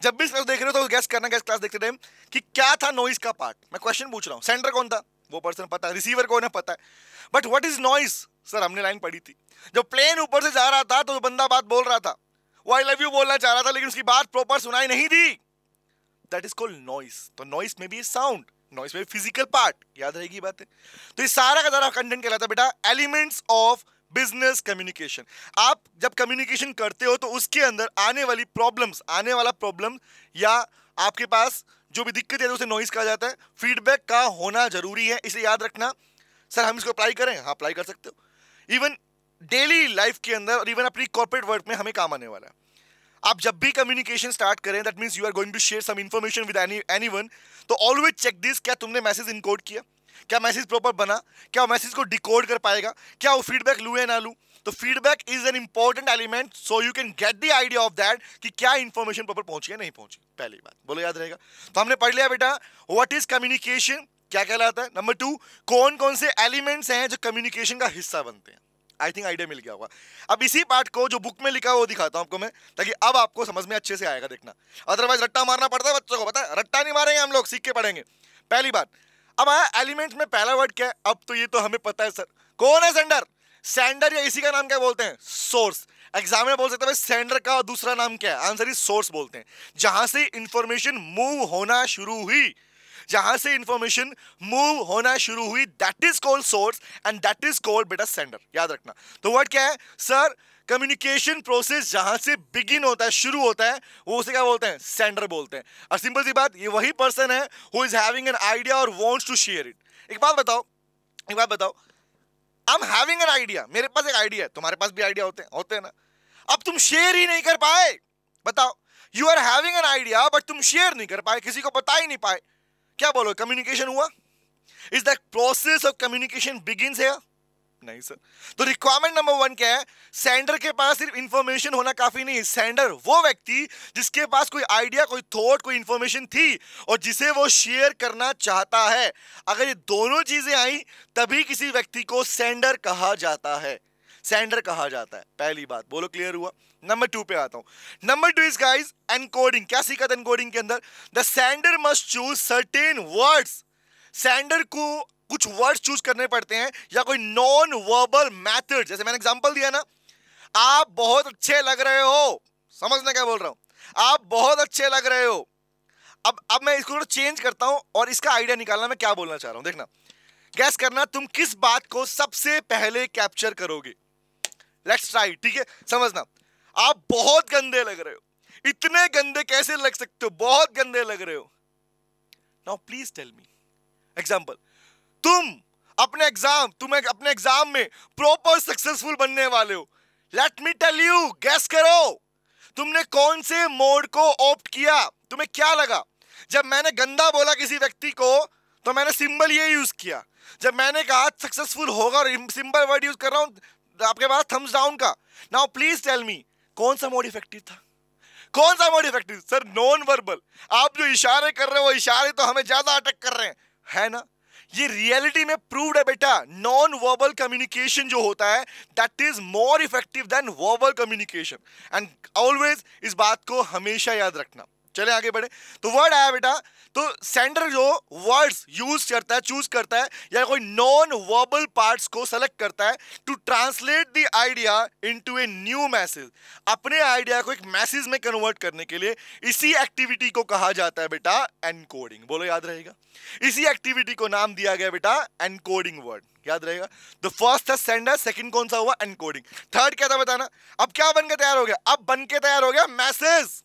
जब भी क्लास देख रहे हो तो गैस करना गैस क्लास देखते टाइम कि क्या था नॉइस का पार्ट मैं क्वेश्चन पूछ रहा हूँ सेंटर कौन था वो पर्सन पता है रिसीवर कौन है पता है but what is noise sir हमने लाइन पढ़ी थी जब प्लेन ऊपर से जा रहा था तो बंदा बात बोल रहा था वो आई लव यू बोलना चाह रहा था लेकिन उसकी बात प्रॉपर सुनाई नहीं दी दैट इज कॉल्ड नॉइस तो नॉइस में बी sound noise wave physical part याद रहेगी बातें तो ये सारा का सारा कंटेंट कहलाता है बेटा एलिमेंट्स ऑफ बिजनेस कम्युनिकेशन आप जब कम्युनिकेशन करते हो तो उसके अंदर आने वाली प्रॉब्लम्स आने वाला प्रॉब्लम या आपके पास जो भी दिक्कत है तो उसे नॉइस कहा जाता है फीडबैक का होना जरूरी है इसे याद रखना सर हम इसको अप्लाई करें हाँ अप्लाई कर सकते हो इवन डेली लाइफ के अंदर और इवन अपनी कॉर्पोरेट वर्क में हमें काम आने वाला है आप जब भी कम्युनिकेशन स्टार्ट करें that means you are going to share some information with any anyone तो ऑलवेज चेक दिस क्या तुमने मैसेज इनकोड किया क्या मैसेज प्रॉपर बना क्या मैसेज को डिकोड कर पाएगा क्या वो फीडबैक लूँ या ना लूँ तो feedback is an important element so you can get the idea of that कि क्या इन्फॉर्मेशन प्रॉपर पहुंची या नहीं पहुंची पहली बात बोलो याद रहेगा तो हमने पढ़ लिया बेटा व्हाट इज कम्युनिकेशन क्या कहलाता है नंबर टू कौन कौन से एलिमेंट्स हैं जो कम्युनिकेशन का हिस्सा बनते हैं आई थिंक आइडिया मिल गया होगा अब इसी पार्ट को जो बुक में लिखा हुआ वो दिखाता हूँ आपको मैं ताकि अब आपको समझ में अच्छे से आएगा देखना अदरवाइज रट्टा मारना पड़ता है बच्चों को पता रट्टा नहीं मारेंगे हम लोग सीख के पढ़ेंगे पहली बात अब आया एलिमेंट्स में पहला वर्ड क्या है अब तो ये तो हमें पता है सर कौन है सेंडर सेंडर या इसी का नाम क्या बोलते हैं सोर्स एग्जाम में बोल सकते हैं सेंडर का दूसरा नाम क्या है आंसर इज सोर्स बोलते हैं जहां से इंफॉर्मेशन मूव होना शुरू हुई जहां से इंफॉर्मेशन मूव होना शुरू हुई that is called source and that is called बेटा सेंडर याद रखना तो वर्ड क्या है सर कम्युनिकेशन प्रोसेस जहां से बिगिन होता है शुरू होता है वो उसे क्या बोलते हैं सेंडर बोलते हैं और सिंपल सी बात ये वही पर्सन है who is having an idea और वॉन्ट्स टू शेयर इट एक बात बताओ एक बात बताओ I am having an idea मेरे पास एक आइडिया है तुम्हारे पास भी आइडिया होते हैं होते हैं ना अब तुम शेयर ही नहीं कर पाए बताओ you are having an idea but तुम शेयर नहीं कर पाए किसी को बता ही नहीं पाए क्या बोलो कम्युनिकेशन हुआ is that process of communication begin है नहीं सर तो रिक्वायरमेंट नंबर वन क्या है सेंडर के पास सिर्फ इंफॉर्मेशन होना काफी नहीं सेंडर वो व्यक्ति जिसके पास कोई आइडिया कोई थॉट कोई इंफॉर्मेशन थी और जिसे वो शेयर करना चाहता है अगर ये दोनों चीजें आई तभी किसी व्यक्ति को सेंडर कहा जाता है सेंडर कहा जाता है पहली बात बोलो क्लियर हुआ नंबर टू पे आता हूँ number two is guys encoding क्या सीखा था एनकोडिंग के अंदर the sender must choose certain words sender को कुछ वर्ड्स चूज करने पड़ते हैं या कोई नॉन वर्बल मैथड जैसे मैंने एग्जाम्पल दिया ना आप बहुत अच्छे लग रहे हो समझना क्या बोल रहा हूँ आप बहुत अच्छे लग रहे हो अब अब मैं इसको थोड़ा चेंज करता हूं और इसका आइडिया निकालना मैं क्या बोलना चाह रहा हूं देखना गैस करना तुम किस बात को सबसे पहले कैप्चर करोगे लेट्स ट्राई ठीक है समझना आप बहुत गंदे लग रहे हो इतने गंदे कैसे लग सकते हो बहुत गंदे लग रहे हो now please tell me example तुम अपने एग्जाम तुम अपने एग्जाम में प्रॉपर सक्सेसफुल बनने वाले हो let me tell you guess करो तुमने कौन से मोड को ऑप्ट किया तुम्हें क्या लगा जब मैंने गंदा बोला किसी व्यक्ति को तो मैंने सिंबल ये यूज किया जब मैंने कहा सक्सेसफुल होगा और सिंबल वर्ड यूज कर रहा हूं आपके पास थम्स डाउन का नाउ प्लीज टेल मी कौन सा मोड इफेक्टिव था कौन सा mode effective sir non verbal आप जो इशारे कर रहे हो वो इशारे तो हमें ज्यादा अटक कर रहे हैं है ना ये रियलिटी में प्रूव्ड है बेटा नॉन वर्बल कम्युनिकेशन जो होता है that is more effective then verbal communication and always इस बात को हमेशा याद रखना चले आगे बढ़े तो वर्ड आया बेटा तो सेंडर जो वर्ड्स यूज करता है चूज करता है या कोई नॉन वर्बल पार्ट्स को सेलेक्ट करता है to translate the idea into a new message अपने आइडिया को एक मैसेज में कन्वर्ट करने के लिए इसी एक्टिविटी को कहा जाता है बेटा एनकोडिंग बोलो याद रहेगा इसी एक्टिविटी को नाम दिया गया बेटा एनकोडिंग वर्ड याद रहेगा द फर्स्ट था सेंडर सेकंड कौन सा हुआ एनकोडिंग थर्ड क्या था बताना अब क्या बनकर तैयार हो गया अब बनके तैयार हो गया मैसेज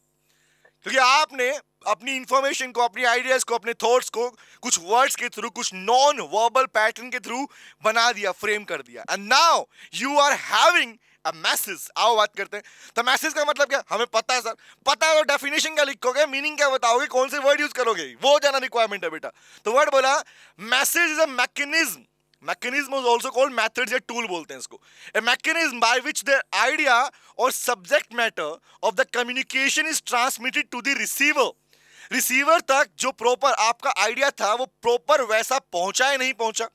क्योंकि आपने अपनी इंफॉर्मेशन को अपनी आइडियाज को अपने थॉट्स को कुछ वर्ड्स के थ्रू कुछ नॉन वर्बल पैटर्न के थ्रू बना दिया फ्रेम कर दिया and now you are having a message आओ बात करते हैं तो मैसेज का मतलब क्या हमें पता है सर पता है तो डेफिनेशन क्या लिखोगे मीनिंग क्या बताओगे कौन से वर्ड यूज करोगे वो जाना रिक्वायरमेंट है बेटा तो वर्ड बोला message is a mechanism mechanism also called methods या टूल बोलते हैं इसको a mechanism by which the idea और subject matter of the communication is transmitted to the receiver receiver तक जो प्रॉपर आपका आइडिया था वो प्रॉपर वैसा पहुंचा या नहीं पहुंचा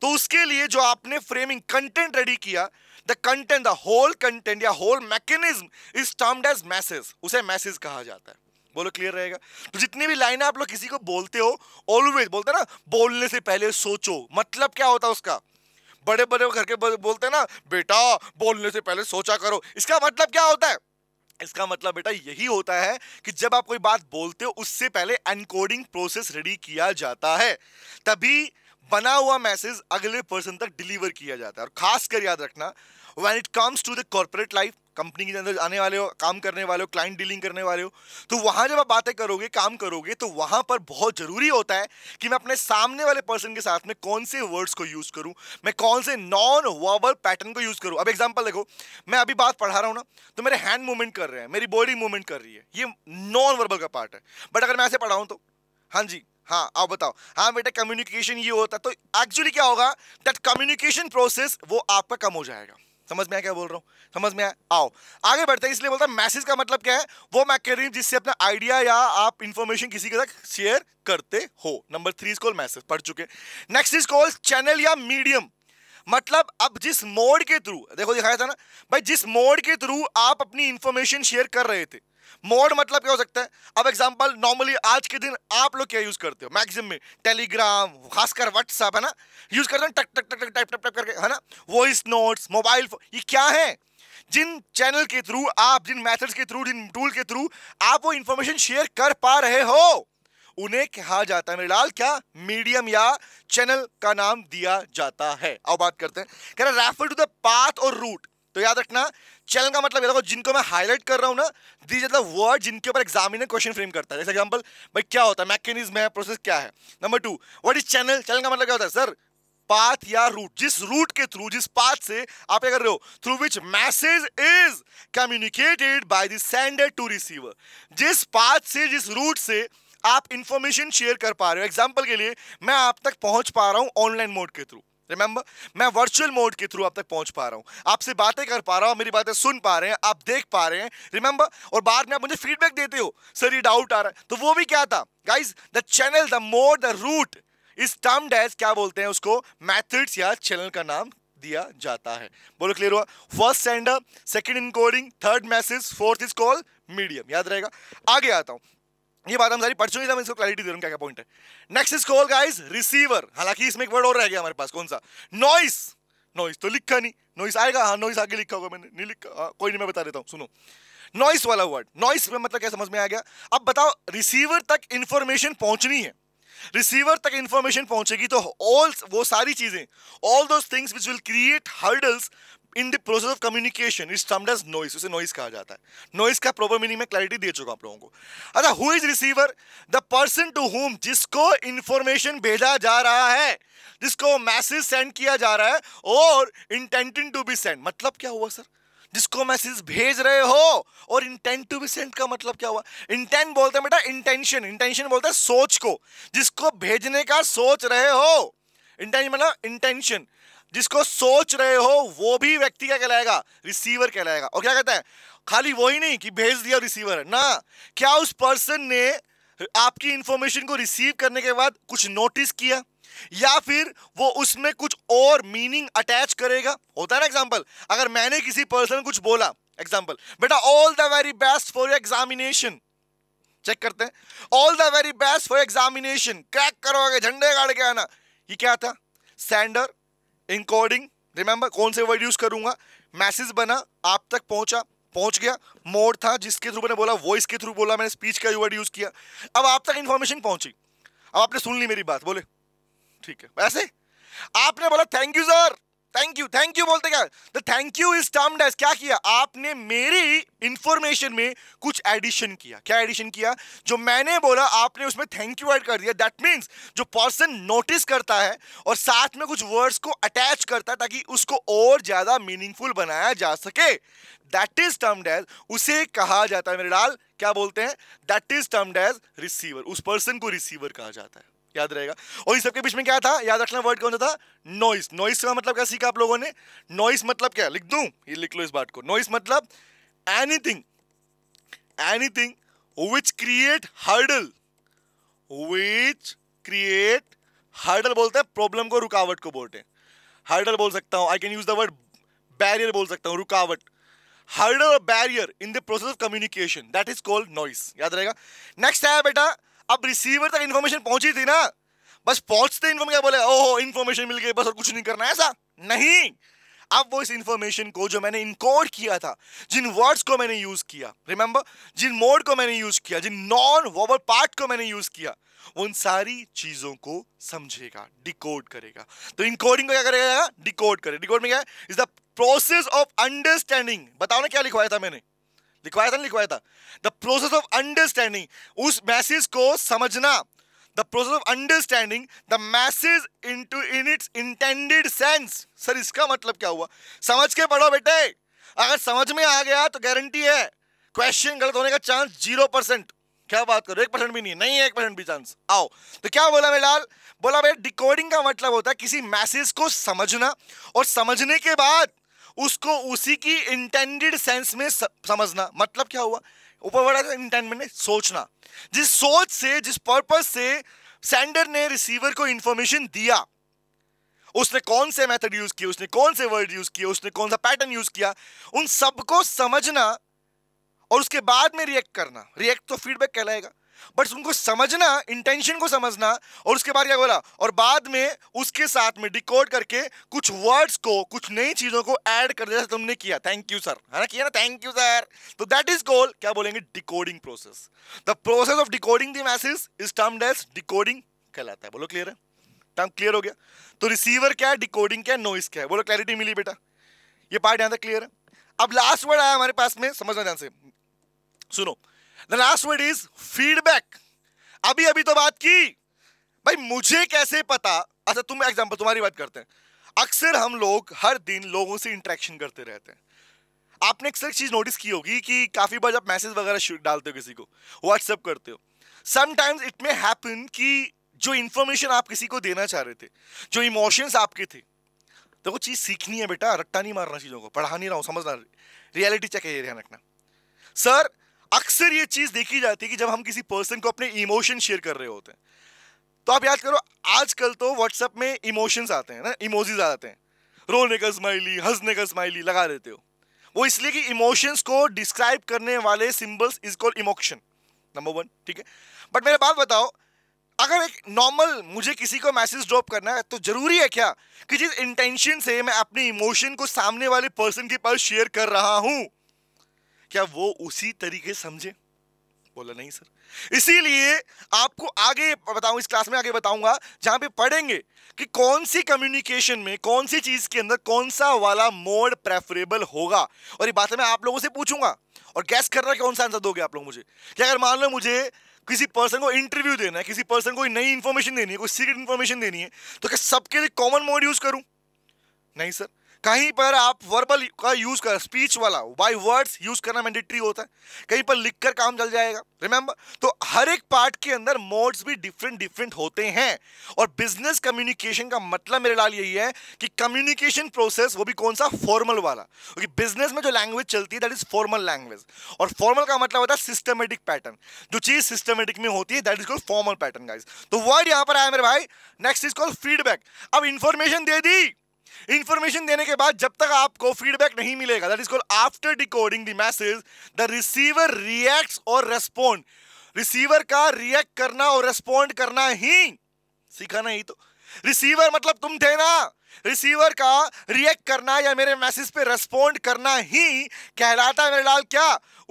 तो उसके लिए जो आपने फ्रेमिंग कंटेंट रेडी किया the content the whole content या whole mechanism is termed as message उसे मैसेज कहा जाता है बोलो क्लियर रहेगा तो जितनी भी लाइन आप लोग किसी को बोलते हो ऑलवेज बोलते ना बोलने से पहले सोचो मतलब क्या होता है उसका बड़े बड़े घर के बोलते हैं ना बेटा बोलने से पहले सोचा करो इसका मतलब क्या होता है इसका मतलब बेटा यही होता है कि जब आप कोई बात बोलते हो उससे पहले एनकोडिंग प्रोसेस रेडी किया जाता है तभी बना हुआ मैसेज अगले पर्सन तक डिलीवर किया जाता है और खासकर याद रखना when it comes to the corporate life company के अंदर आने वाले हो काम करने वाले हो क्लाइंट डीलिंग करने वाले हो तो वहाँ जब आप बातें करोगे काम करोगे तो वहाँ पर बहुत ज़रूरी होता है कि मैं अपने सामने वाले पर्सन के साथ में कौन से वर्ड्स को यूज़ करूँ मैं कौन से नॉन वर्बल पैटर्न को यूज़ करूँ अब एग्जाम्पल देखो मैं अभी बात पढ़ा रहा हूँ ना तो मेरे हैंड मूवमेंट कर रहे हैं मेरी बॉडी मूवमेंट कर रही है ये नॉन वर्बल का पार्ट है बट अगर मैं ऐसे पढ़ाऊँ तो हाँ जी हाँ आप बताओ हाँ बेटा कम्युनिकेशन ये होता तो एक्चुअली क्या होगा दैट कम्युनिकेशन प्रोसेस वो आपका कम हो जाएगा समझ में आया क्या बोल रहा हूँ समझ में आया आओ आगे बढ़ते हैं इसलिए बोलता है मैसेज का मतलब क्या है वो मैं कह हूँ जिससे अपना आइडिया या आप इंफॉर्मेशन किसी के तक शेयर करते हो number three is call message पढ़ चुके नेक्स्ट इज कॉल चैनल या मीडियम मतलब अब जिस मोड के थ्रू देखो दिखाया था ना भाई जिस मोड के थ्रू आप अपनी इंफॉर्मेशन शेयर कर रहे थे मोड मतलब क्या हो सकता है अब एग्जांपल नॉर्मली आज के दिन आप लोग क्या यूज करते हो मैक्सिमम में टेलीग्राम खासकर व्हाट्सएप है ना यूज करते हो टक टक टक टक टाइप टाइप करके है ना वॉइस नोट्स मोबाइल फोन ये क्या है जिन चैनल के थ्रू आप जिन मैथड्स के थ्रू जिन टूल के थ्रू आप वो इंफॉर्मेशन शेयर कर पा रहे हो उन्हें कहा जाता है मेरे लाल क्या मीडियम या चैनल का नाम दिया जाता है अब बात करते हैं कह रहा रेफर टू द पाथ और रूट तो याद रखना चैनल का मतलब ये देखो जिनको मैं हाईलाइट कर रहा हूँ ना दीज आर द वर्ड जिनके ऊपर एग्जामिनर क्वेश्चन फ्रेम करता है जैसे एग्जाम्पल भाई क्या होता है मैकेनिज्म है प्रोसेस क्या है number two what is channel channel का मतलब क्या होता है सर पाथ या रूट जिस रूट के थ्रू जिस पाथ से आप क्या कर रहे हो through which message is communicated by the sender to receiver जिस पाथ से जिस रूट से आप इंफॉर्मेशन शेयर कर पा रहे हो एग्जाम्पल के लिए मैं आप तक पहुंच पा रहा हूं ऑनलाइन मोड के थ्रू रिमेंबर मैं वर्चुअल मोड के थ्रू अब तक पहुंच पा रहा हूं आपसे बातें कर पा रहा हूं मेरी बातें सुन पा रहे हैं आप देख पा रहे हैं रिमेंबर और बाद में आप मुझे फीडबैक देते हो सर ये डाउट आ रहा है तो वो भी क्या था guys the channel the mode the route इस टर्म डैश क्या बोलते हैं उसको मैथड्स या चैनल का नाम दिया जाता है बोलो क्लियर हुआ first sender second encoding third message fourth is call medium याद रहेगा आगे आता हूं ये बात हम सारी पढ़ चुकी था क्लैरिटी दे रहा हूँ क्या पॉइंट है next is call guys receiver हालांकि इसमें एक वर्ड और रह गया हमारे पास कौन सा नॉइस नॉइस तो लिखा नहीं नॉइस आएगा हाँ नॉइस आगे लिखा होगा मैंने नहीं लिखा आ, हाँ, कोई नहीं मैं बता देता हूँ सुनो नॉइस वाला वर्ड नॉइस में मतलब क्या समझ में आ गया अब बताओ रिसीवर तक इंफॉर्मेशन पहुंचनी है रिसीवर तक इंफॉर्मेशन पहुंचेगी तो ऑल वो सारी चीजें all those things which will create hurdles in the process of communication is termed as noise उसे नॉइस कहा जाता है नॉइस का प्रॉपर मीनिंग में क्लैरिटी दे चुका आप लोगों को अच्छा who is receiver the person to whom जिसको इंफॉर्मेशन भेजा जा रहा है जिसको मैसेज सेंड किया जा रहा है और इंटेंटिंग टू बी सेंड मतलब क्या हुआ सर जिसको मैसेज भेज रहे हो और इंटेंट टू बी सेंट का मतलब क्या हुआ इंटेंट बोलते हैं बेटा इंटेंशन इंटेंशन बोलते हैं सोच को जिसको भेजने का सोच रहे हो इंटेंशन मतलब इंटेंशन जिसको सोच रहे हो वो भी व्यक्ति क्या कहलाएगा रिसीवर कहलाएगा और क्या कहता है खाली वो ही नहीं कि भेज दिया रिसीवर है ना क्या उस पर्सन ने आपकी इंफॉर्मेशन को रिसीव करने के बाद कुछ नोटिस किया या फिर वो उसमें कुछ और मीनिंग अटैच करेगा होता है ना एग्जाम्पल अगर मैंने किसी पर्सन कुछ बोला एग्जाम्पल बेटा all the very best for examination check करते हैं all the very best for examination crack करोगे झंडे गाड़ के आना ये क्या था सैंडर इंकॉर्डिंग रिमेंबर कौन से वर्ड यूज करूंगा मैसेज बना आप तक पहुंचा पहुंच गया मोड था जिसके थ्रू मैंने बोला वॉइस के थ्रू बोला मैंने स्पीच का वर्ड यूज किया अब आप तक इन्फॉर्मेशन पहुंची अब आपने सुन ली मेरी बात बोले ठीक है वैसे आपने बोला thank you sir thank you thank you बोलते क्या the thank you is termed as क्या किया आपने मेरी इंफॉर्मेशन में कुछ एडिशन किया क्या एडिशन किया जो मैंने बोला आपने उसमें थैंक यू ऐड कर दिया दैट मीन्स जो पर्सन नोटिस करता है और साथ में कुछ वर्ड्स को अटैच करता है ताकि उसको और ज़्यादा मीनिंगफुल बनाया जा सके दैट इज टर्म्ड एज उसे कहा जाता है मेरे लाल क्या बोलते हैं that is termed as receiver उस पर्सन को रिसीवर कहा जाता है याद रहेगा और इन सबके बीच में क्या था याद रखना वर्ड कौन सा था नॉइस नॉइस का मतलब क्या सीखा आप लोगों ने नॉइस मतलब क्या लिख दू ये लिख लो इस बात को नॉइस मतलब anything anything which create hurdle which create hurdle बोलते हैं प्रॉब्लम को रुकावट को बोलते हैं हर्डल बोल सकता हूं I can use the word barrier बोल सकता हूं रुकावट हर्डल और barrier in the process of communication that is called noise याद रहेगा नेक्स्ट है बेटा अब रिसीवर तक इन्फॉर्मेशन पहुंची थी ना बस पहुंचते इनको क्या बोले ओहो इन्फॉर्मेशन मिल गई बस और कुछ नहीं करना ऐसा नहीं अब वो इस इंफॉर्मेशन को जो मैंने इनकोड किया था जिन वर्ड्स को मैंने यूज किया रिमेंबर जिन मोड को मैंने यूज किया जिन नॉन वोबल पार्ट को मैंने यूज किया वो उन सारी चीजों को समझेगा डिकोड करेगा तो इनकोडिंग को क्या करेगा डिकोड करेगा डिकोड में क्या है is the process of understanding बताओ ना क्या लिखवाया था मैंने लिखवाया था लिखवाया था द प्रोसेस ऑफ अंडरस्टैंडिंग उस मैसेज को समझना the process of understanding the message into in its intended sense sir इसका मतलब क्या हुआ समझ के पढ़ो बेटे अगर समझ में आ गया तो गारंटी है क्वेश्चन गलत होने का चांस जीरो परसेंट क्या बात करो एक परसेंट भी नहीं नहीं एक परसेंट भी चांस आओ तो क्या बोला मैं लाल बोला भाई डिकोडिंग का मतलब होता है किसी मैसेज को समझना और समझने के बाद उसको उसी की इंटेंडेड सेंस में समझना मतलब क्या हुआ ऊपर बड़ा इंटेंडमेंट में सोचना जिस सोच से जिस पर्पज से सेंडर ने रिसीवर को इंफॉर्मेशन दिया उसने कौन से मेथड यूज किया उसने कौन से वर्ड यूज किया उसने कौन सा पैटर्न यूज किया उन सबको समझना और उसके बाद में रिएक्ट करना रिएक्ट तो फीडबैक कहलाएगा बट उनको समझना इंटेंशन को समझना और उसके बाद क्या बोला और बाद में उसके साथ में डिकोड करके कुछ वर्ड्स को कुछ नई चीजों को ऐड कर जैसे तुमने किया थैंक यू सर है ना किया ना थैंक यू सर तो दैट इज कॉल्ड क्या बोलेंगे decoding process the process of decoding the message is termed as decoding कहलाता है बोलो क्लियर है टर्म क्लियर हो गया तो रिसीवर क्या है डिकोडिंग क्या है नॉइस क्या है बोलो क्लैरिटी मिली बेटा ये पार्ट यहां तक क्लियर है अब लास्ट वर्ड आया हमारे पास में समझना ध्यान से सुनो the last word is feedback अभी अभी तो बात की भाई मुझे कैसे पता अच्छा तुम एग्जाम्पल तुम्हारी बात करते हैं अक्सर हम लोग हर दिन लोगों से इंटरेक्शन करते रहते हैं आपने अक्सर चीज़ नोटिस की होगी कि काफ़ी बार जब मैसेज वगैरह डालते हो किसी को व्हाट्सअप करते हो समटाइम्स इट मे हैपन कि जो इन्फॉर्मेशन आप किसी को देना चाह रहे थे जो इमोशंस आपके थे तो वो चीज़ सीखनी है बेटा रट्टा नहीं मारना चीज़ों को पढ़ा नहीं रहा हूँ समझना रियलिटी चेक है ये ध्यान रखना सर अक्सर ये चीज़ देखी जाती है कि जब हम किसी पर्सन को अपने इमोशन शेयर कर रहे होते हैं तो आप याद करो आजकल तो व्हाट्सएप में इमोशंस आते हैं ना इमोजीज आते हैं रोने का स्माइली हंसने का स्माइली लगा देते हो वो इसलिए कि इमोशंस को डिस्क्राइब करने वाले symbols is called emotion number one ठीक है बट मेरे बात बताओ अगर एक नॉर्मल मुझे किसी को मैसेज ड्रॉप करना है तो जरूरी है क्या कि जिस इंटेंशन से मैं अपने इमोशन को सामने वाले पर्सन के पास शेयर कर रहा हूं क्या वो उसी तरीके समझे बोला नहीं सर इसीलिए आपको आगे बताऊं इस क्लास में आगे बताऊंगा जहां पे पढ़ेंगे कि कौन सी कम्युनिकेशन में कौन सी चीज के अंदर कौन सा वाला मोड प्रेफरेबल होगा और ये बात मैं आप लोगों से पूछूंगा और गैस कर रहा कौन सा आंसर दोगे आप लोग मुझे क्या अगर मान लो मुझे किसी पर्सन को इंटरव्यू देना है किसी पर्सन को नई इन्फॉर्मेशन देनी है कोई सीक्रेट इन्फॉर्मेशन देनी है तो क्या सबके लिए कॉमन मोड यूज करूं नहीं सर कहीं पर आप वर्बल का यूज कर स्पीच वाला बाय वर्ड्स यूज करना मैंडेटरी होता है कहीं पर लिखकर काम चल जाएगा रिमेंबर तो हर एक पार्ट के अंदर मोड्स भी डिफरेंट डिफरेंट होते हैं और बिजनेस कम्युनिकेशन का मतलब मेरे लाल यही है कि कम्युनिकेशन प्रोसेस वो भी कौन सा फॉर्मल वाला क्योंकि बिजनेस में जो लैंग्वेज चलती है दैट इज फॉर्मल लैंग्वेज और फॉर्मल का मतलब होता है सिस्टमेटिक पैटर्न जो चीज सिस्टमेटिक में होती है that is called formal pattern guys तो वर्ड यहां पर आया मेरे भाई नेक्स्ट इज कॉल्ड फीडबैक अब इंफॉर्मेशन दे दी इंफॉर्मेशन देने के बाद जब तक आपको फीडबैक नहीं मिलेगा that is called after decoding the message the receiver reacts और रेस्पोंड रिसीवर का रिएक्ट करना और रेस्पोंड करना ही सीखा ही तो रिसीवर मतलब तुम थे ना रिसीवर का रिएक्ट करना या मेरे मैसेज पे रेस्पोंड करना ही कहलाता है मेरे लाल क्या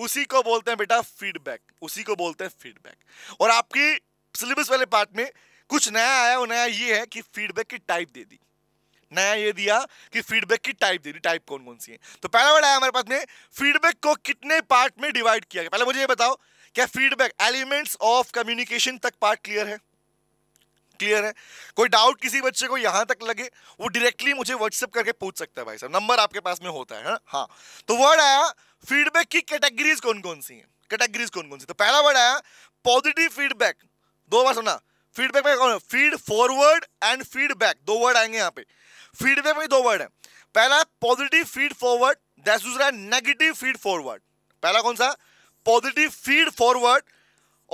उसी को बोलते हैं बेटा फीडबैक उसी को बोलते हैं फीडबैक और आपकी सिलेबस वाले पार्ट में कुछ नया आया वो नया ये है कि फीडबैक की टाइप दे दी नया ये दिया कि फीडबैक की टाइप दे दी टाइप कौन कौन सी है तो पहला वर्ड आया हमारे पास में फीडबैक को कितने पार्ट में डिवाइड किया गया पहले मुझे ये बताओ क्या फीडबैक एलिमेंट्स ऑफ कम्युनिकेशन तक पार्ट क्लियर है क्लियर है कोई डाउट किसी बच्चे को यहां तक लगे वो डायरेक्टली मुझे व्हाट्सएप करके पूछ सकता है भाई साहब नंबर आपके पास में होता है हाँ तो वर्ड आया फीडबैक की कैटेगरीज कौन कौन सी है कैटेगरीज कौन कौन सी तो पहला वर्ड आया पॉजिटिव फीडबैक दो बार सुना फीडबैक में कौन फीड फॉरवर्ड एंड फीडबैक दो वर्ड आएंगे यहाँ पे फीड में भी दो वर्ड है पहला पॉजिटिव फीड फॉरवर्ड दैस दूसरा नेगेटिव फीड फॉरवर्ड पहला कौन सा पॉजिटिव फीड फॉरवर्ड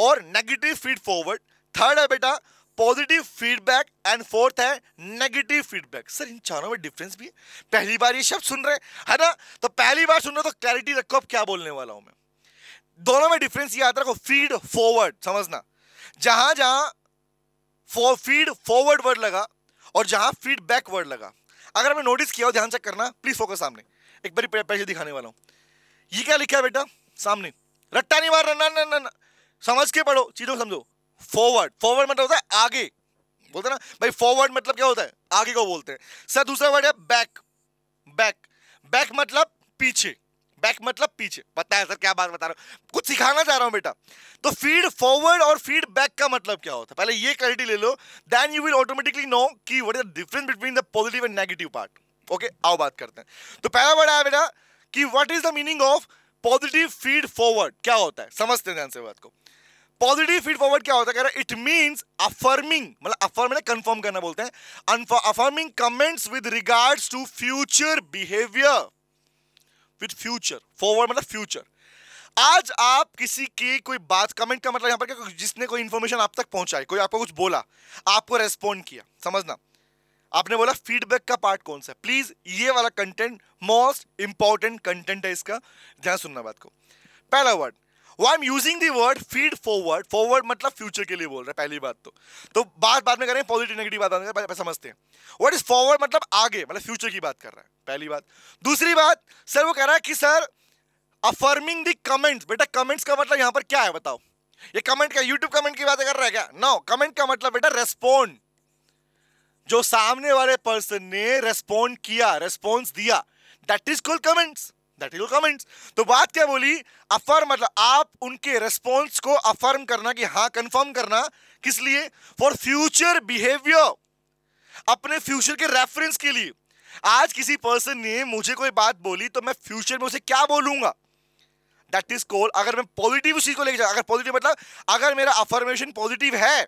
और नेगेटिव फीड फॉरवर्ड थर्ड है बेटा पॉजिटिव फीडबैक एंड फोर्थ है नेगेटिव फीडबैक सर इन चारों में डिफरेंस भी है पहली बार ये शब्द सुन रहे है ना तो पहली बार सुन रहे तो क्लैरिटी रखो अब क्या बोलने वाला हूं मैं दोनों में डिफरेंस याद रखो फीड फॉरवर्ड समझना जहां जहां फीड फॉरवर्ड वर्ड लगा और जहाँ फीडबैक वर्ड लगा अगर हमें नोटिस किया हो ध्यान चेक करना प्लीज फोकस सामने एक बार पैसे दिखाने वाला हूँ ये क्या लिखा है बेटा सामने रट्टा नहीं मार रहा ना ना ना समझ के पढ़ो चीज़ों समझो फॉरवर्ड फॉरवर्ड मतलब होता है आगे बोलते ना भाई फॉरवर्ड मतलब क्या होता है आगे को बोलते हैं सर दूसरा वर्ड है बैक बैक बैक मतलब पीछे बैक मतलब पीछे पता है सर क्या बात बता रहा हूँ कुछ सिखाना चाह रहा हूँ बेटा तो फीड फॉरवर्ड और फीड बैक का मतलब क्या होता है पहले ये क्लैरिटी ले लो then you will automatically know कि what is the difference between the positive and negative part okay आओ बात करते हैं तो पहला वर्ड आया बेटा कि what is the meaning of positive feed forward क्या होता है समझते हैं ध्यान से बात को पॉजिटिव फीड फॉरवर्ड क्या होता है कह रहा है इट मींस अफर्मिंग मतलब अफर्म कंफर्म करना बोलते हैं affirming comments with regards to future behaviour with future forward मतलब फ्यूचर आज आप किसी की कोई बात कमेंट का मतलब यहाँ पर क्या जिसने कोई इन्फॉर्मेशन आप तक पहुँचाई कोई आपको कुछ बोला आपको रेस्पॉन्ड किया समझना आपने बोला फीडबैक का पार्ट कौन सा प्लीज ये वाला कंटेंट मोस्ट इंपॉर्टेंट कंटेंट है इसका ध्यान सुनना बात को पहला वर्ड वो I am using the word feed forward forward मतलब फ्यूचर के लिए बोल रहे हैं पहली बात तो तो बात बात में करें पॉजिटिव नेगेटिव बात समझते हैं व्हाट इज फॉरवर्ड मतलब आगे मतलब फ्यूचर की बात कर रहा है पहली बात दूसरी बात सर वो कह रहा है कि सर अफर्मिंग दी कमेंट्स बेटा कमेंट्स का मतलब यहां पर क्या है बताओ ये कमेंट का यूट्यूब कमेंट की बात कर रहा है क्या नो कमेंट का मतलब बेटा रेस्पॉन्ड जो सामने वाले पर्सन ने रेस्पॉन्ड किया रेस्पॉन्स दिया that is called comments that is comments तो बात क्या बोली अफर्म मतलब आप उनके रेस्पॉन्स को अफर्म करना कि हाँ कंफर्म करना किस लिए फॉर फ्यूचर बिहेवियर अपने फ्यूचर के रेफरेंस के लिए आज किसी पर्सन ने मुझे कोई बात बोली तो मैं फ्यूचर में उसे क्या बोलूंगा दैट इज कॉल अगर मैं पॉजिटिव उसी को लेकर जाऊँ अगर पॉजिटिव मतलब अगर मेरा अफर्मेशन पॉजिटिव है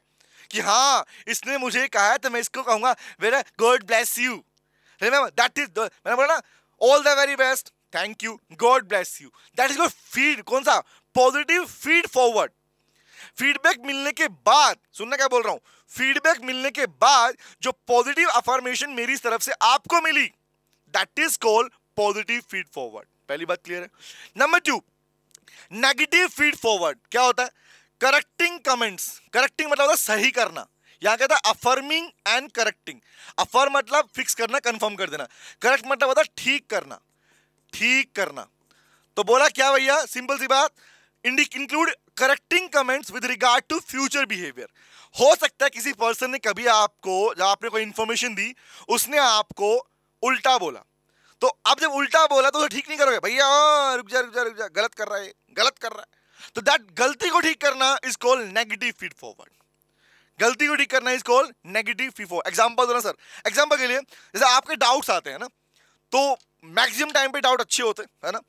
कि हाँ इसने मुझे कहा है तो मैं इसको कहूंगा वेरा God bless you remember that is मैंने बोला ना all the very best thank you God bless you that is your feed कौन सा पॉजिटिव फीड फॉरवर्ड फीडबैक मिलने के बाद सुनना क्या बोल रहा हूं फीडबैक मिलने के बाद जो पॉजिटिव अफॉर्मेशन मेरी तरफ से आपको मिली that is called positive feed forward पहली बात क्लियर है number two negative feed forward क्या होता है करेक्टिंग कमेंट्स करेक्टिंग मतलब होता सही करना यहां कहता है अफर्मिंग एंड करेक्टिंग अफर्म मतलब फिक्स करना कंफर्म कर देना करेक्ट मतलब होता है ठीक करना ठीक करना तो बोला क्या भैया सिंपल सी बात include correcting comments with regard to future behaviour हो सकता है किसी पर्सन ने कभी आपको जब आपने कोई इन्फॉर्मेशन दी उसने आपको उल्टा बोला तो आप जब उल्टा बोला तो उसे ठीक नहीं करोगे भैया हाँ, रुक जा रुक जा रुक जा गलत कर रहा है गलत कर रहा है तो दैट गलती को ठीक करना is called negative feed forward गलती को ठीक करना is called negative feed forward example दो ना सर एग्जाम्पल के लिए जैसे आपके डाउट्स आते हैं ना तो मैक्सिमम टाइम पे डाउट अच्छे होते हैं है ना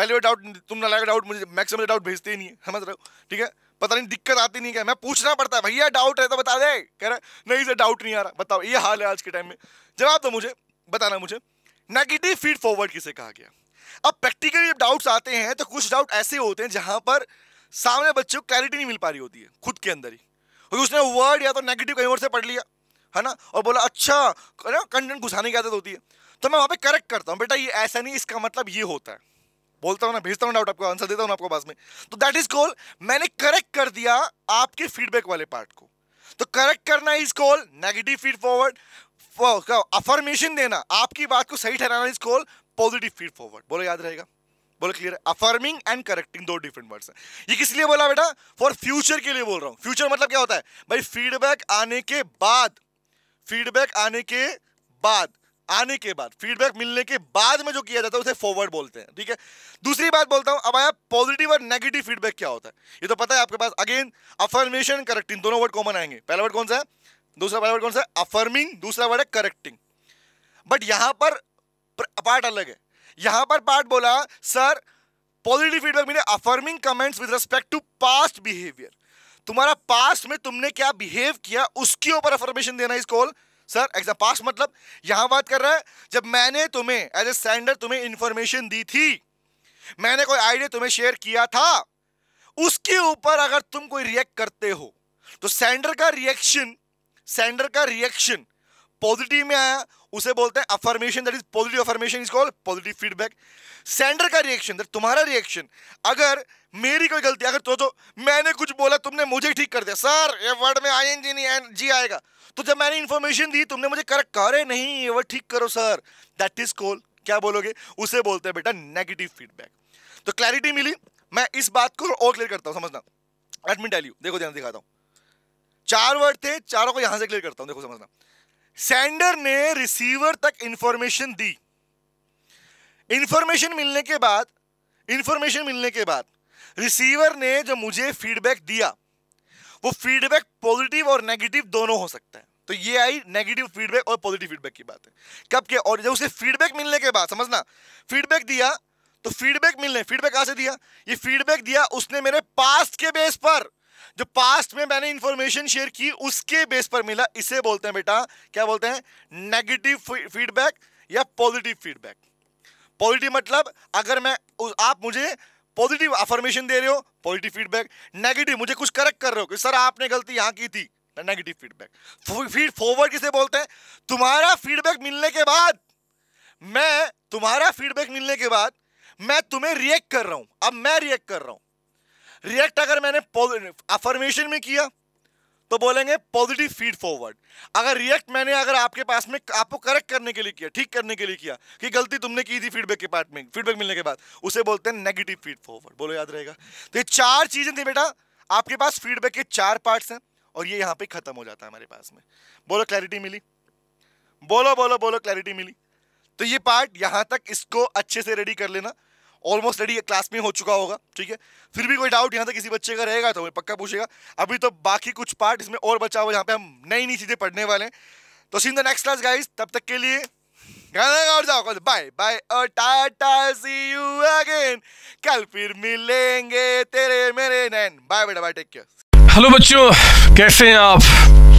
पहले डाउट तुम ना लगा डाउट मुझे मैक्सिमम डाउट भेजते ही नहीं है समझ रहे हो ठीक है पता नहीं दिक्कत आती नहीं क्या मैं पूछना पड़ता है भैया डाउट है तो बता दे कह रहे नहीं सर डाउट नहीं आ रहा बताओ ये हाल है आज के टाइम में जवाब तो मुझे बताना मुझे नेगेटिव फीड फॉरवर्ड किसे कहा गया अब प्रैक्टिकली जब डाउट्स आते हैं तो कुछ डाउट ऐसे होते हैं जहां पर सामने बच्चे को क्लैरिटी नहीं मिल पा रही होती है खुद के अंदर ही क्योंकि उसने वर्ड या तो नेगेटिव कहीं और से पढ़ लिया है ना और बोला अच्छा कंटेंट घुसाने की आदत होती है तो मैं वहाँ पे करेक्ट करता हूँ बेटा ये ऐसा नहीं इसका मतलब ये होता है बोलता हूँ ना भेजता हूँ डाउट आपको आंसर देता हूँ आपको पास में तो दैट इज कॉल मैंने करेक्ट कर दिया आपके फीडबैक वाले पार्ट को तो करेक्ट करना is call negative feed forward affirmation देना आपकी बात को सही ठहराना is call positive feed forward बोलो याद रहेगा बोलो क्लियर अफर्मिंग एंड करेक्टिंग दो डिफरेंट वर्ड्स हैं ये किस लिए बोला बेटा फॉर फ्यूचर के लिए बोल रहा हूँ फ्यूचर मतलब क्या होता है भाई फीडबैक आने के बाद फीडबैक आने के बाद आने के बाद फीडबैक मिलने के बाद में जो किया जाता है उसे फॉरवर्ड बोलते हैं ठीक है दूसरी बात बोलता हूं अब आया पॉजिटिव और नेगेटिव फीडबैक क्या होता है ये तो पता है आपके पास अगेन अफर्मेशन करेक्टिंग दोनों वर्ड कॉमन आएंगे पहला वर्ड कौन सा है दूसरा पहला वर्ड कौन सा है अफर्मिंग दूसरा वर्ड है करेक्टिंग बट यहां पर पार्ट अलग है यहां पर पार्ट बोला सर पॉजिटिव फीडबैक मिले affirming comments with respect to past behaviour तुम्हारा पास्ट में तुमने क्या बिहेव किया उसके ऊपर अफर्मेशन देना is called sir exam pass मतलब यहां बात कर रहा है जब मैंने तुम्हें एज ए सेंडर तुम्हें इंफॉर्मेशन दी थी मैंने कोई आइडिया तुम्हें शेयर किया था उसके ऊपर अगर तुम कोई रिएक्ट करते हो तो सेंडर का रिएक्शन सेंडर का रिएक्शन पॉजिटिव में आया उसे बोलते हैं affirmation that is positive affirmation is called positive feedback sender का रिएक्शन तुम्हारा रिएक्शन अगर मेरी कोई गलती अगर तो जो मैंने कुछ बोला तुमने मुझे ठीक कर दिया सर ये वर्ड में आई एनजी नहीं एन जी आएगा तो जब मैंने इन्फॉर्मेशन दी तुमने मुझे करेक्ट करे नहीं ये वर्ड ठीक करो सर दैट इज कॉल क्या बोलोगे उसे बोलते हैं बेटा नेगेटिव फीडबैक तो क्लैरिटी मिली मैं इस बात को और क्लियर करता हूँ समझना एडमिन डैल्यू देखो ध्यान दिखाता हूँ चार वर्ड थे चारों को यहां से क्लियर करता हूं देखो समझना सेंडर ने रिसीवर तक इंफॉर्मेशन दी इंफॉर्मेशन मिलने के बाद इंफॉर्मेशन मिलने के बाद रिसीवर ने जो मुझे फीडबैक दिया वो फीडबैक पॉजिटिव और नेगेटिव दोनों हो सकता है तो ये आई नेगेटिव फीडबैक और पॉजिटिव फीडबैक की बात है कब के और जब उसे फीडबैक मिलने के बाद समझना फीडबैक दिया तो फीडबैक मिलने फीडबैक कहाँ से दिया ये फीडबैक दिया उसने मेरे पास्ट के बेस पर जो पास्ट में मैंने इंफॉर्मेशन शेयर की उसके बेस पर मिला इसे बोलते हैं बेटा क्या बोलते हैं नेगेटिव फीडबैक या पॉजिटिव फीडबैक पॉजिटिव मतलब अगर मैं आप मुझे पॉजिटिव अफर्मेशन दे रहे हो पॉजिटिव फीडबैक नेगेटिव मुझे कुछ करेक्ट कर रहे हो कि सर आपने गलती यहाँ की थी नेगेटिव फीडबैक फीड फॉरवर्ड किसे बोलते हैं तुम्हारा फीडबैक मिलने के बाद मैं तुम्हारा फीडबैक मिलने के बाद मैं तुम्हें रिएक्ट कर रहा हूं अब मैं रिएक्ट कर रहा हूं रिएक्ट अगर मैंने अफर्मेशन में किया तो बोलेंगे पॉजिटिव फीड फॉरवर्ड अगर रिएक्ट मैंने अगर आपके पास में आपको करेक्ट करने के लिए किया ठीक करने के लिए किया कि गलती तुमने की थी फीडबैक के पार्ट में फीडबैक मिलने के बाद उसे बोलते हैं नेगेटिव फीड फॉरवर्ड बोलो याद रहेगा तो ये चार चीज़ें थी बेटा आपके पास फीडबैक के चार पार्ट हैं और ये यहाँ पे खत्म हो जाता है हमारे पास में बोलो क्लैरिटी मिली बोलो बोलो बोलो क्लैरिटी मिली तो ये पार्ट यहां तक इसको अच्छे से रेडी कर लेना ऑलमोस्ट रेडी क्लास में हो चुका होगा ठीक है फिर भी कोई डाउट यहाँ तक किसी बच्चे का रहेगा तो हमें पक्का पूछेगा अभी तो बाकी कुछ पार्ट इसमें और बचा हुआ यहाँ पे हम नई नई चीज़ें पढ़ने वाले हैं तो see in the next class guys तब तक के लिए और जाओ बाय बाय और टाटा सी यू अगेन कल फिर मिलेंगे तेरे मेरे नैन बाय बेटा बाय टेक
केयर हेलो बच्चों कैसे हैं आप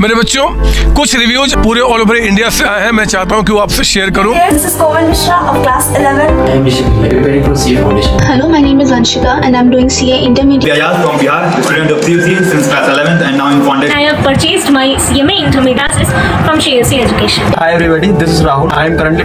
मेरे बच्चों कुछ रिव्यूज पूरे ऑल ओवर इंडिया से आए हैं मैं चाहता हूँ कि वो आपसे शेयर करूँ हेलो माय नेम राहुल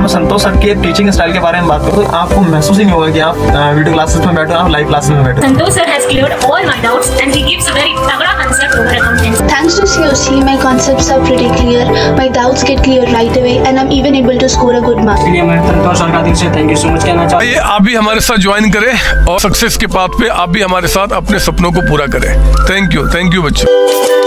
मैं
संतोष सर के टीचिंग स्टाइल के बारे में बात
करूं तो आपको महसूस ही नहीं होगा कि आप वीडियो क्लासेस में बैठे आप लाइव क्लासेस में बैठो Santosh sir has clear all my doubts and he gives a very तगड़ा आंसर टू मेरे comments thanks to COC my concepts are pretty clear my doubts get clear right away and I'm even able to score a good mark इसलिए मैं Santosh sir का दिल से thank you so much कहना चाहता हूं आप भी हमारे साथ ज्वाइन करें और सक्सेस के पाथ पे आप भी हमारे साथ अपने सपनों को पूरा करें थैंक यू थैंक यू बच्चों